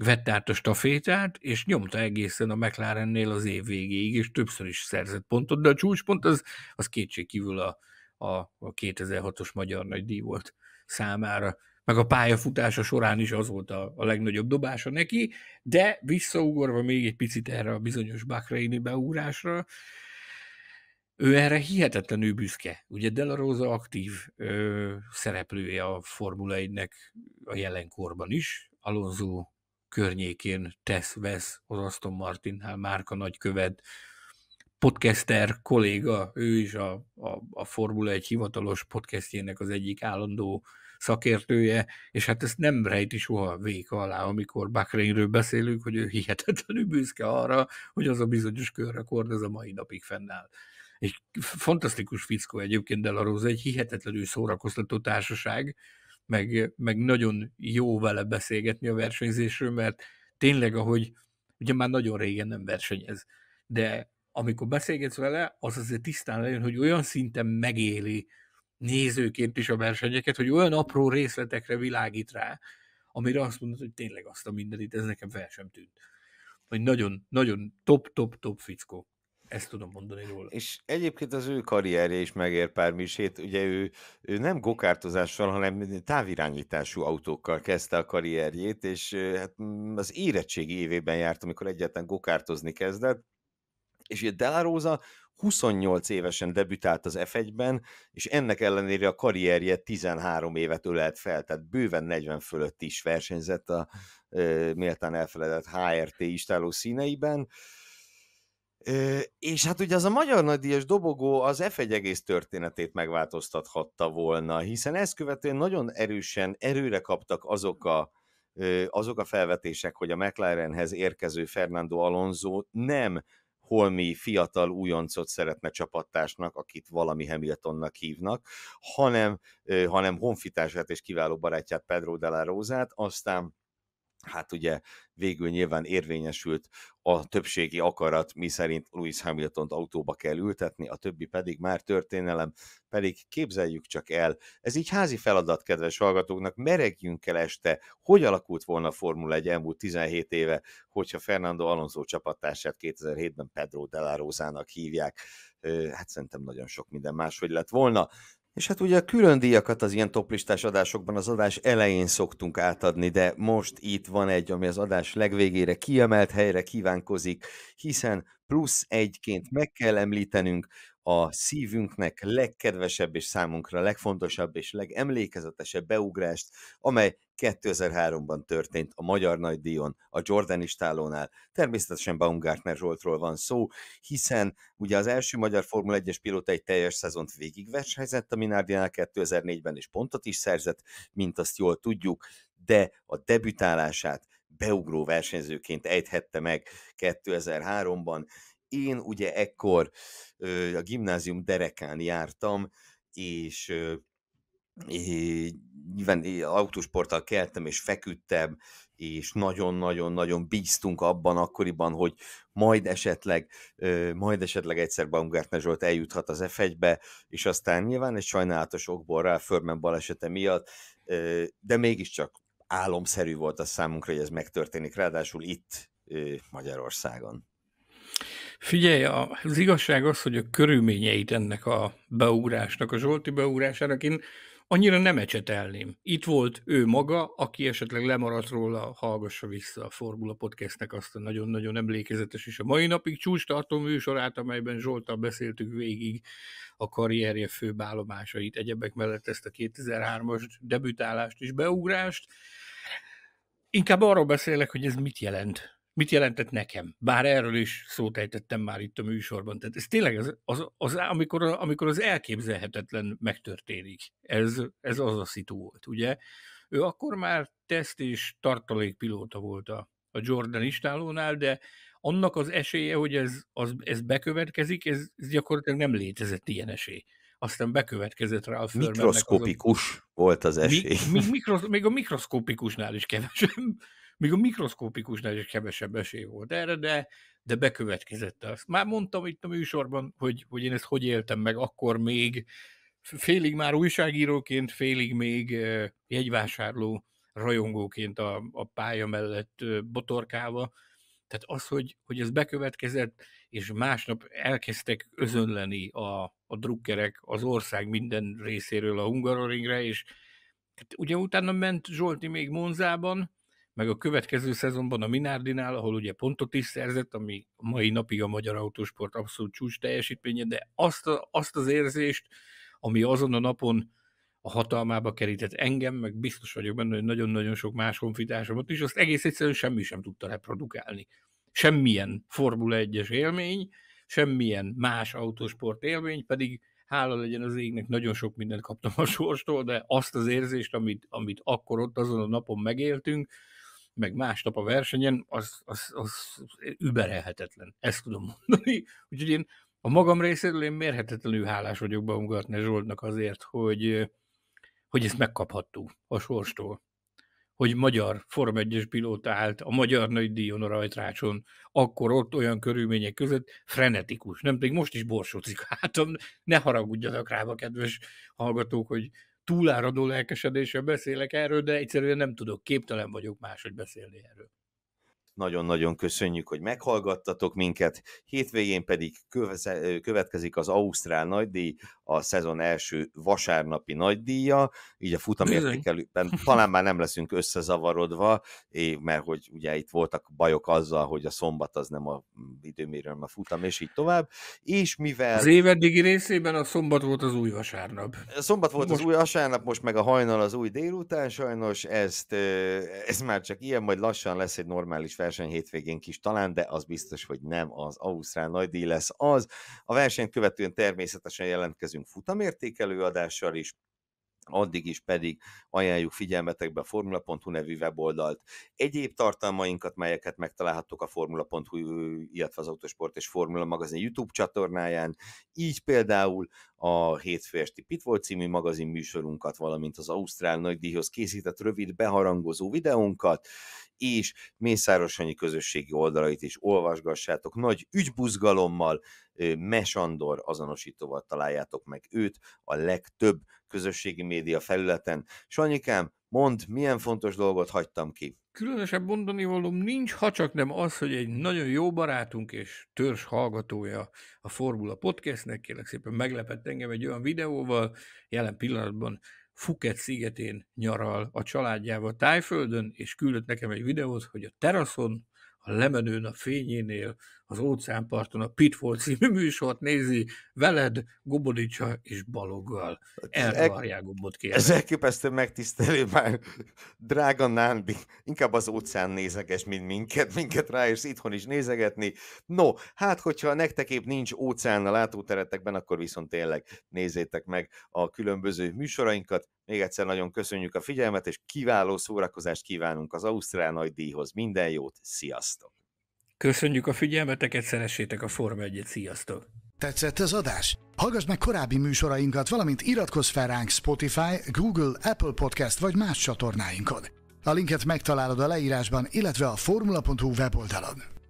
vette át a stafétát, és nyomta egészen a McLarennél az év végéig, és többször is szerzett pontot, de a csúcspont az, az kívül a, a, a 2006-os Magyar Nagydíj volt számára meg a pályafutása során is az volt a, a legnagyobb dobása neki, de visszaugorva még egy picit erre a bizonyos Bakraini beúrásra, ő erre hihetetlenül büszke. Ugye Della Rosa aktív ö, szereplője a Formula 1-nek a jelenkorban is, Alonso környékén tesz-vesz az Aston Martinnál, márka nagykövet, podcaster kolléga, ő is a, a, a Formula 1 hivatalos podcastjének az egyik állandó szakértője, és hát ezt nem rejti soha véka alá, amikor Bakrényről beszélünk, hogy ő hihetetlenül büszke arra, hogy az a bizonyos körrekord ez a mai napig fennáll. Egy fantasztikus fickó egyébként de egy hihetetlenül szórakoztató társaság, meg, meg nagyon jó vele beszélgetni a versenyzésről, mert tényleg, ahogy ugye már nagyon régen nem versenyez, de amikor beszélgetsz vele, az azért tisztán lejön, hogy olyan szinten megéli nézőként is a versenyeket, hogy olyan apró részletekre világít rá, amire azt mondod, hogy tényleg azt a mindenit, ez nekem fel sem tűnt. Hogy nagyon, nagyon top, top, top fickó. Ezt tudom mondani róla. És egyébként az ő karrierje is megér pár misét. Ugye ő, ő nem gokártozással, hanem távirányítású autókkal kezdte a karrierjét, és hát mm, az érettségi évében járt, amikor egyáltalán gokártozni kezdett, és ugye Delarosa 28 évesen debütált az F1-ben, és ennek ellenére a karrierje 13 évet ölelt fel, tehát bőven 40 fölött is versenyzett a e, méltán elfeledett HRT istáló színeiben. E, Ö, és hát ugye az a magyar nagydíjas dobogó az F1 egész történetét megváltoztathatta volna, hiszen ezt követően nagyon erősen erőre kaptak azok a, ö, azok a felvetések, hogy a McLarenhez érkező Fernando Alonso nem holmi fiatal újoncot szeretne csapattársnak, akit valami Hamiltonnak hívnak, hanem, hanem honfitását és kiváló barátját Pedro de la Rózát, aztán hát ugye végül nyilván érvényesült a többségi akarat, mi szerint Lewis hamilton autóba kell ültetni, a többi pedig már történelem, pedig képzeljük csak el. Ez így házi feladat, kedves hallgatóknak, meregjünk el este, hogy alakult volna a Formula 1 elmúlt 17 éve, hogyha Fernando Alonso csapattársát 2007-ben Pedro de la hívják. Hát szerintem nagyon sok minden máshogy lett volna. És hát ugye a külön díjakat az ilyen toplistás adásokban az adás elején szoktunk átadni, de most itt van egy, ami az adás legvégére kiemelt helyre kívánkozik, hiszen plusz egyként meg kell említenünk, a szívünknek legkedvesebb és számunkra legfontosabb és legemlékezetesebb beugrást, amely 2003-ban történt a Magyar Nagydíjon, a Jordan istálónál. Természetesen Baumgartner Zsoltról van szó, hiszen ugye az első magyar Formula 1-es pilóta egy teljes szezont végigversenyzett a Minardinál 2004-ben, és pontot is szerzett, mint azt jól tudjuk, de a debütálását beugró versenyzőként ejthette meg 2003-ban, én ugye ekkor ö, a gimnázium derekán jártam, és nyilván autósporttal keltem és feküdtem, és nagyon-nagyon-nagyon bíztunk abban akkoriban, hogy majd esetleg, majd esetleg egyszer Baumgartner Zsolt eljuthat az F1-be, és aztán nyilván egy sajnálatos okból rá Förmen balesete miatt, de mégiscsak álomszerű volt a számunkra, hogy ez megtörténik, ráadásul itt Magyarországon. Figyelj, az igazság az, hogy a körülményeit ennek a beugrásnak, a Zsolti beugrásának én annyira nem ecsetelném. Itt volt ő maga, aki esetleg lemaradt róla, hallgassa vissza a Formula Podcastnek azt a nagyon-nagyon emlékezetes és a mai napig tartó műsorát, amelyben Zsoltal beszéltük végig a karrierje főbb állomásait, egyebek mellett ezt a 2003-as debütálást és beugrást. Inkább arról beszélek, hogy ez mit jelent mit jelentett nekem. Bár erről is szót ejtettem már itt a műsorban. Tehát ez tényleg az, az, az amikor, amikor az elképzelhetetlen megtörténik. Ez, ez az a szitu volt, ugye? Ő akkor már teszt és tartalékpilóta volt a, a Jordan istálónál, de annak az esélye, hogy ez, az, ez bekövetkezik, ez, ez gyakorlatilag nem létezett ilyen esély aztán bekövetkezett rá a Mikroszkopikus az a... volt az esély. Mi, mi, mikrosz, még a mikroszkopikusnál is kevesebb még a mikroszkópikusnál is kevesebb esély volt erre, de, de bekövetkezett az. Már mondtam itt a műsorban, hogy, hogy én ezt hogy éltem meg akkor még, félig már újságíróként, félig még jegyvásárló rajongóként a, a pálya mellett botorkálva. Tehát az, hogy, hogy ez bekövetkezett, és másnap elkezdtek özönleni a, a drukkerek az ország minden részéről a Hungaroringre, és hát ugye utána ment Zsolti még Monzában, meg a következő szezonban a Minardinál, ahol ugye pontot is szerzett, ami mai napig a magyar autósport abszolút csúcs teljesítménye, de azt, a, azt az érzést, ami azon a napon a hatalmába kerített engem, meg biztos vagyok benne, hogy nagyon-nagyon sok más honfitársamat is, azt egész egyszerűen semmi sem tudta reprodukálni. Semmilyen Formula 1-es élmény, semmilyen más autósport élmény, pedig hála legyen az égnek, nagyon sok mindent kaptam a sorstól, de azt az érzést, amit, amit akkor ott azon a napon megéltünk, meg másnap a versenyen, az, az, az überelhetetlen. Ezt tudom mondani. Úgyhogy én a magam részéről én mérhetetlenül hálás vagyok Baumgartner Zsoltnak azért, hogy, hogy ezt megkaphattuk a sorstól. Hogy magyar Form 1 pilóta állt a magyar nagy díjon a rajtrácson, akkor ott olyan körülmények között frenetikus, nem pedig most is borsózik hátam, ne haragudjanak rá a kedves hallgatók, hogy túláradó lelkesedéssel beszélek erről, de egyszerűen nem tudok, képtelen vagyok máshogy beszélni erről. Nagyon-nagyon köszönjük, hogy meghallgattatok minket. Hétvégén pedig következik az Ausztrál nagydíj, a szezon első vasárnapi nagydíja, így a futamértékelőben talán már nem leszünk összezavarodva, mert hogy ugye itt voltak bajok azzal, hogy a szombat az nem a mm, időmérőn a futam, és így tovább. És mivel... Az évedigi részében a szombat volt az új vasárnap. A szombat volt most... az új vasárnap, most meg a hajnal az új délután, sajnos ezt, ez már csak ilyen, majd lassan lesz egy normális verseny hétvégén kis talán, de az biztos, hogy nem az Ausztrál nagydíj lesz az. A versenyt követően természetesen jelentkezünk futamértékelő adással is, addig is pedig ajánljuk figyelmetekbe a formula.hu nevű weboldalt. Egyéb tartalmainkat, melyeket megtalálhattok a formula.hu, illetve az Autosport és Formula magazin YouTube csatornáján, így például a hétfő esti Pitvol című magazin műsorunkat, valamint az Ausztrál nagydíjhoz készített rövid beharangozó videónkat, és Mészáros Annyi közösségi oldalait is olvasgassátok. Nagy ügybuzgalommal Mesandor azonosítóval találjátok meg őt a legtöbb közösségi média felületen. Sanyikám, Mond, milyen fontos dolgot hagytam ki. Különösebb mondani valóm nincs, ha csak nem az, hogy egy nagyon jó barátunk és törzs hallgatója a Formula Podcastnek, kérlek szépen meglepett engem egy olyan videóval, jelen pillanatban Fuket szigetén nyaral a családjával Tájföldön, és küldött nekem egy videót, hogy a teraszon, a lemenőn, a fényénél az óceánparton a Pitfall című műsort nézi veled, Gobodicsa és Baloggal. Hát Elvarják Gobot kérlek. Ez elképesztő megtisztelő már. Drága Nándi, inkább az óceán nézeges, mint minket. Minket rá és itthon is nézegetni. No, hát hogyha nektek épp nincs óceán a látóteretekben, akkor viszont tényleg nézzétek meg a különböző műsorainkat. Még egyszer nagyon köszönjük a figyelmet, és kiváló szórakozást kívánunk az Ausztrál Nagy Díjhoz. Minden jót, sziasztok! Köszönjük a figyelmeteket, szeressétek a Forma 1 sziasztok! Tetszett az adás? Hallgass meg korábbi műsorainkat, valamint iratkozz fel ránk Spotify, Google, Apple Podcast vagy más csatornáinkon. A linket megtalálod a leírásban, illetve a formula.hu weboldalon.